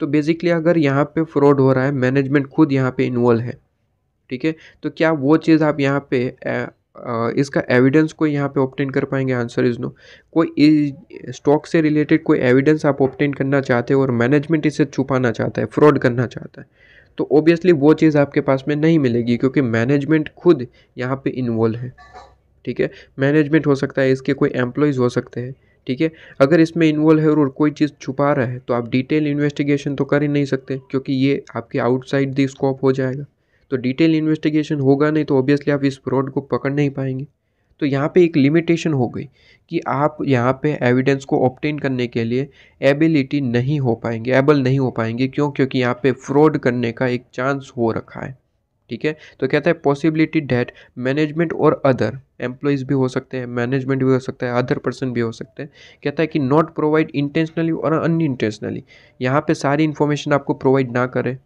तो बेसिकली अगर यहाँ पे फ्रॉड हो रहा है मैनेजमेंट खुद यहाँ पे इन्वॉल्व है ठीक है तो क्या वो चीज़ आप यहाँ पे इसका एविडेंस कोई यहाँ पे ऑप्टेन कर पाएंगे आंसर इज़ नो कोई स्टॉक से रिलेटेड कोई एविडेंस आप ऑप्टेन करना चाहते हो और मैनेजमेंट इसे छुपाना चाहता है फ्रॉड करना चाहता है तो ऑब्वियसली वो चीज़ आपके पास में नहीं मिलेगी क्योंकि मैनेजमेंट खुद यहाँ पे इन्वॉल्व है ठीक है मैनेजमेंट हो सकता है इसके कोई एम्प्लॉयज़ हो सकते हैं ठीक है अगर इसमें इन्वॉल्व है और कोई चीज़ छुपा रहा है तो आप डिटेल इन्वेस्टिगेशन तो कर ही नहीं सकते क्योंकि ये आपके आउटसाइड दी स्कोप हो जाएगा तो डिटेल इन्वेस्टिगेशन होगा नहीं तो ऑब्वियसली आप इस फ्रॉड को पकड़ नहीं पाएंगे तो यहाँ पे एक लिमिटेशन हो गई कि आप यहाँ पे एविडेंस को ऑप्टेन करने के लिए एबिलिटी नहीं हो पाएंगे एबल नहीं हो पाएंगे क्यों क्योंकि यहाँ पे फ्रॉड करने का एक चांस हो रखा है ठीक है तो कहता है पॉसिबिलिटी डेट मैनेजमेंट और अदर एम्प्लॉयज़ भी हो सकते हैं मैनेजमेंट भी हो सकता है अदर पर्सन भी हो सकते हैं कहता है कि नॉट प्रोवाइड इंटेंशनली और अनइंटेंशनली यहाँ पर सारी इन्फॉर्मेशन आपको प्रोवाइड ना करें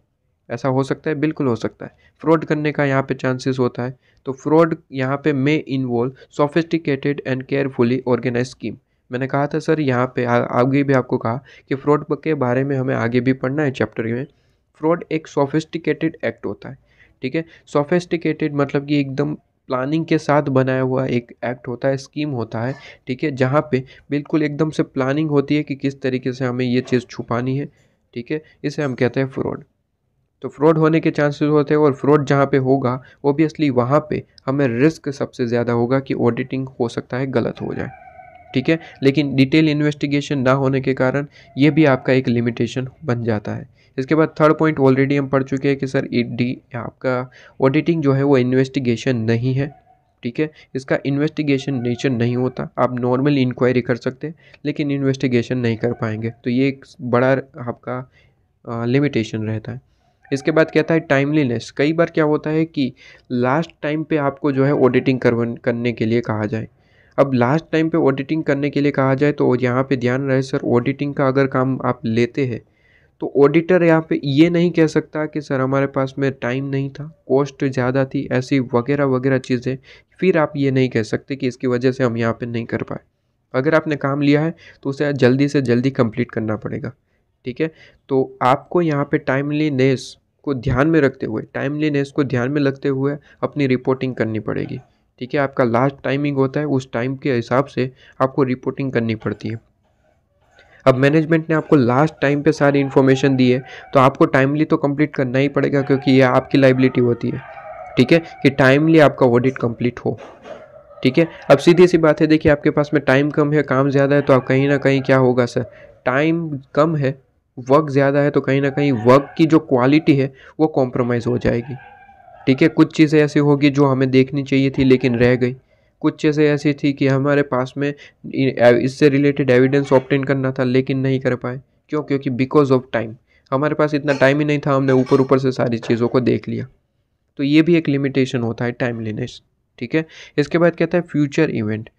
ऐसा हो सकता है बिल्कुल हो सकता है फ्रॉड करने का यहाँ पे चांसेस होता है तो फ्रॉड यहाँ पे may involve sophisticated and carefully organise scheme मैंने कहा था सर यहाँ पे आगे भी आपको कहा कि फ्रॉड के बारे में हमें आगे भी पढ़ना है चैप्टर में फ्रॉड एक सोफिस्टिकेटेड एक्ट होता है ठीक है सोफिस्टिकेटेड मतलब कि एकदम प्लानिंग के साथ बनाया हुआ एक एक्ट होता है स्कीम होता है ठीक है जहाँ पे बिल्कुल एकदम से प्लानिंग होती है कि किस तरीके से हमें ये चीज़ छुपानी है ठीक है इसे हम कहते हैं फ्रॉड तो फ्रॉड होने के चांसेस होते हैं और फ्रॉड जहाँ पे होगा ओबियसली वहाँ पे हमें रिस्क सबसे ज़्यादा होगा कि ऑडिटिंग हो सकता है गलत हो जाए ठीक है लेकिन डिटेल इन्वेस्टिगेशन ना होने के कारण ये भी आपका एक लिमिटेशन बन जाता है इसके बाद थर्ड पॉइंट ऑलरेडी हम पढ़ चुके हैं कि सर डी आपका ऑडिटिंग जो है वो इन्वेस्टिगेशन नहीं है ठीक है इसका इन्वेस्टिगेशन नेचर नहीं होता आप नॉर्मल इंक्वायरी कर सकते लेकिन इन्वेस्टिगेशन नहीं कर पाएंगे तो ये एक बड़ा आपका लिमिटेशन रहता है इसके बाद क्या था टाइमलीनेस कई बार क्या होता है कि लास्ट टाइम पे आपको जो है ऑडिटिंग करने के लिए कहा जाए अब लास्ट टाइम पे ऑडिटिंग करने के लिए कहा जाए तो यहाँ पे ध्यान रहे सर ऑडिटिंग का अगर काम आप लेते हैं तो ऑडिटर यहाँ पे ये नहीं कह सकता कि सर हमारे पास में टाइम नहीं था कॉस्ट ज़्यादा थी ऐसी वगैरह वगैरह चीज़ें फिर आप ये नहीं कह सकते कि इसकी वजह से हम यहाँ पर नहीं कर पाए अगर आपने काम लिया है तो उसे जल्दी से जल्दी कंप्लीट करना पड़ेगा ठीक है तो आपको यहाँ पे टाइमलीनेस को ध्यान में रखते हुए टाइमलीनेस को ध्यान में रखते हुए अपनी रिपोर्टिंग करनी पड़ेगी ठीक है आपका लास्ट टाइमिंग होता है उस टाइम के हिसाब से आपको रिपोर्टिंग करनी पड़ती है अब मैनेजमेंट ने आपको लास्ट टाइम पे सारी इन्फॉर्मेशन दी है तो आपको टाइमली तो कंप्लीट करना ही पड़ेगा क्योंकि ये आपकी लाइबिलिटी होती है ठीक है कि टाइमली आपका ऑडिट कंप्लीट हो ठीक है अब सीधी सी बात है देखिए आपके पास में टाइम कम है काम ज़्यादा है तो आप कहीं ना कहीं क्या होगा सर टाइम कम है वर्क ज़्यादा है तो कहीं ना कहीं वर्क की जो क्वालिटी है वो कॉम्प्रोमाइज़ हो जाएगी ठीक है कुछ चीज़ें ऐसी होगी जो हमें देखनी चाहिए थी लेकिन रह गई कुछ चीज़ें ऐसी थी कि हमारे पास में इससे रिलेटेड एविडेंस ऑप्टेन करना था लेकिन नहीं कर पाए क्यों क्योंकि बिकॉज ऑफ टाइम हमारे पास इतना टाइम ही नहीं था हमने ऊपर ऊपर से सारी चीज़ों को देख लिया तो ये भी एक लिमिटेशन होता है टाइमलीनेस ठीक है इसके बाद कहता है फ्यूचर इवेंट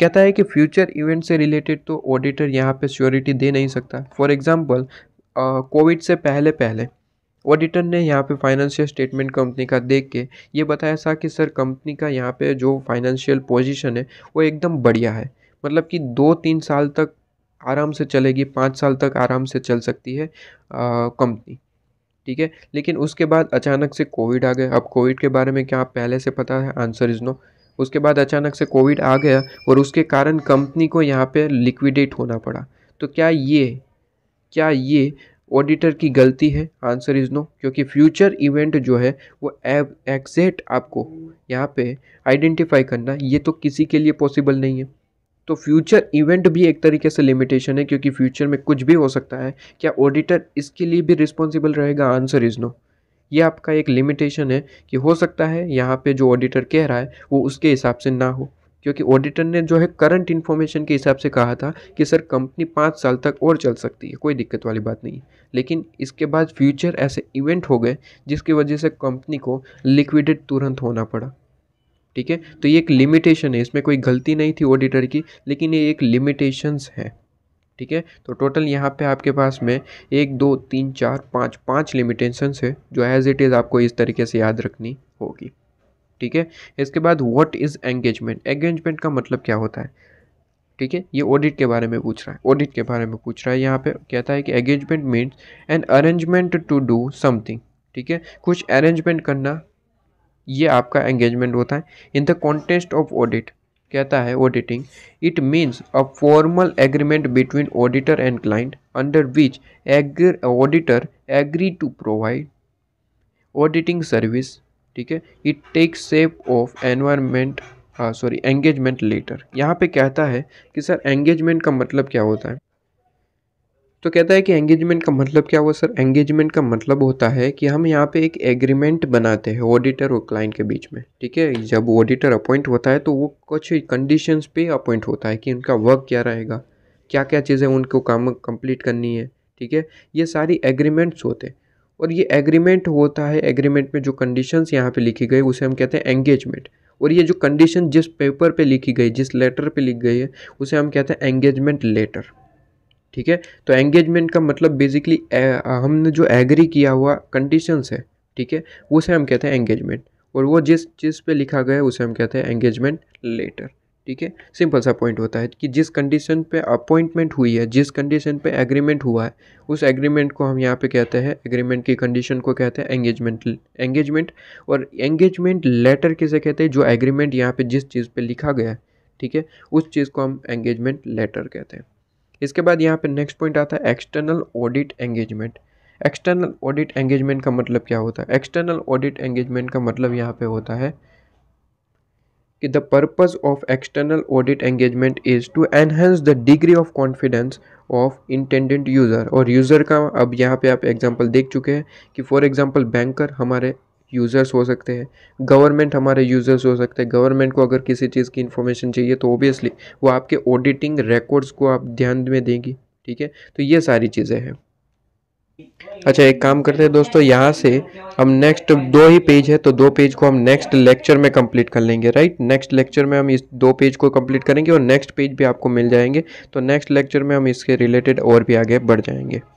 कहता है कि फ्यूचर इवेंट से रिलेटेड तो ऑडिटर यहाँ पे श्योरिटी दे नहीं सकता फॉर एग्जांपल कोविड से पहले पहले ऑडिटर ने यहाँ पे फाइनेंशियल स्टेटमेंट कंपनी का देख के ये बताया था कि सर कंपनी का यहाँ पे जो फाइनेंशियल पोजीशन है वो एकदम बढ़िया है मतलब कि दो तीन साल तक आराम से चलेगी पाँच साल तक आराम से चल सकती है कंपनी ठीक है लेकिन उसके बाद अचानक से कोविड आ गए अब कोविड के बारे में क्या पहले से पता है आंसर इज़ नो उसके बाद अचानक से कोविड आ गया और उसके कारण कंपनी को यहाँ पे लिक्विडेट होना पड़ा तो क्या ये क्या ये ऑडिटर की गलती है आंसर इज़ नो क्योंकि फ्यूचर इवेंट जो है वो एग्जैक्ट आपको यहाँ पे आइडेंटिफाई करना ये तो किसी के लिए पॉसिबल नहीं है तो फ्यूचर इवेंट भी एक तरीके से लिमिटेशन है क्योंकि फ्यूचर में कुछ भी हो सकता है क्या ऑडिटर इसके लिए भी रिस्पॉन्सिबल रहेगा आंसर इज़ नो ये आपका एक लिमिटेशन है कि हो सकता है यहाँ पे जो ऑडिटर कह रहा है वो उसके हिसाब से ना हो क्योंकि ऑडिटर ने जो है करंट इन्फॉर्मेशन के हिसाब से कहा था कि सर कंपनी पाँच साल तक और चल सकती है कोई दिक्कत वाली बात नहीं लेकिन इसके बाद फ्यूचर ऐसे इवेंट हो गए जिसकी वजह से कंपनी को लिक्विडेड तुरंत होना पड़ा ठीक है तो ये एक लिमिटेशन है इसमें कोई गलती नहीं थी ऑडिटर की लेकिन ये एक लिमिटेशंस है ठीक है तो टोटल यहाँ पे आपके पास में एक दो तीन चार पाँच पाँच लिमिटेशंस है जो एज़ इट इज़ आपको इस तरीके से याद रखनी होगी ठीक है इसके बाद व्हाट इज़ एंगेजमेंट एंगेजमेंट का मतलब क्या होता है ठीक है ये ऑडिट के बारे में पूछ रहा है ऑडिट के बारे में पूछ रहा है यहाँ पे कहता है कि engagement means an arrangement to do something ठीक है कुछ अरेंजमेंट करना ये आपका एंगेजमेंट होता है in the context of audit कहता है auditing it means a formal agreement between auditor and client under which auditor agree to provide auditing service ठीक है it takes shape of environment sorry engagement letter यहाँ पे कहता है कि sir engagement का मतलब क्या होता है तो कहता है कि एंगेजमेंट का मतलब क्या हुआ सर एंगेजमेंट का मतलब होता है कि हम यहाँ पे एक एग्रीमेंट बनाते हैं ऑडिटर और क्लाइंट के बीच में ठीक है जब ऑडिटर अपॉइंट होता है तो वो कुछ कंडीशंस पे अपॉइंट होता है कि उनका वर्क क्या रहेगा क्या क्या चीज़ें उनको काम कंप्लीट करनी है ठीक है ये सारी एग्रीमेंट्स होते हैं और ये एग्रीमेंट होता है एग्रीमेंट में जो कंडीशंस यहाँ पे लिखी गई उसे हम कहते हैं एंगेजमेंट और ये जो कंडीशन जिस पेपर पे लिखी गई जिस लेटर पे लिख गई है उसे हम कहते हैं एंगेजमेंट लेटर ठीक है तो एंगेजमेंट का मतलब बेसिकली हमने जो एग्री किया हुआ कंडीशंस है ठीक है उसे हम कहते हैं एंगेजमेंट और वो जिस चीज़ पे लिखा गया है उसे हम कहते हैं एंगेजमेंट लेटर ठीक है सिंपल सा पॉइंट होता है कि जिस कंडीशन पे अपॉइंटमेंट हुई है जिस कंडीशन पे एग्रीमेंट हुआ है उस एग्रीमेंट को हम यहाँ पे कहते हैं एग्रीमेंट की कंडीशन को कहते हैं एंगेजमेंट एंगेजमेंट और एंगेजमेंट लेटर किसे कहते हैं जो एग्रीमेंट यहाँ पे जिस चीज़ पे लिखा गया है ठीक है उस चीज़ को हम एंगेजमेंट लेटर कहते हैं इसके बाद यहाँ पे नेक्स्ट पॉइंट आता है external audit engagement external audit engagement का मतलब क्या होता है एक्सटर्नल ऑडिट एंगेजमेंट का मतलब यहाँ पे होता है कि the purpose of external audit engagement is to enhance the degree of confidence of intended user और यूज़र का अब यहाँ पे आप एग्जांपल देख चुके हैं कि फॉर एग्जांपल बैंकर हमारे यूज़र्स हो सकते हैं गवर्नमेंट हमारे यूज़र्स हो सकते हैं गवर्नमेंट को अगर किसी चीज़ की इन्फॉर्मेशन चाहिए तो ओबियसली वो आपके ऑडिटिंग रिकॉर्ड्स को आप ध्यान में देंगी ठीक है तो ये सारी चीज़ें हैं अच्छा एक काम करते हैं दोस्तों यहाँ से हम नेक्स्ट दो ही पेज है तो दो पेज को हम नेक्स्ट लेक्चर में कंप्लीट कर लेंगे राइट नेक्स्ट लेक्चर में हम इस दो पेज को कंप्लीट करेंगे और नेक्स्ट पेज भी आपको मिल जाएंगे तो नेक्स्ट लेक्चर में हम इसके रिलेटेड और भी आगे बढ़ जाएंगे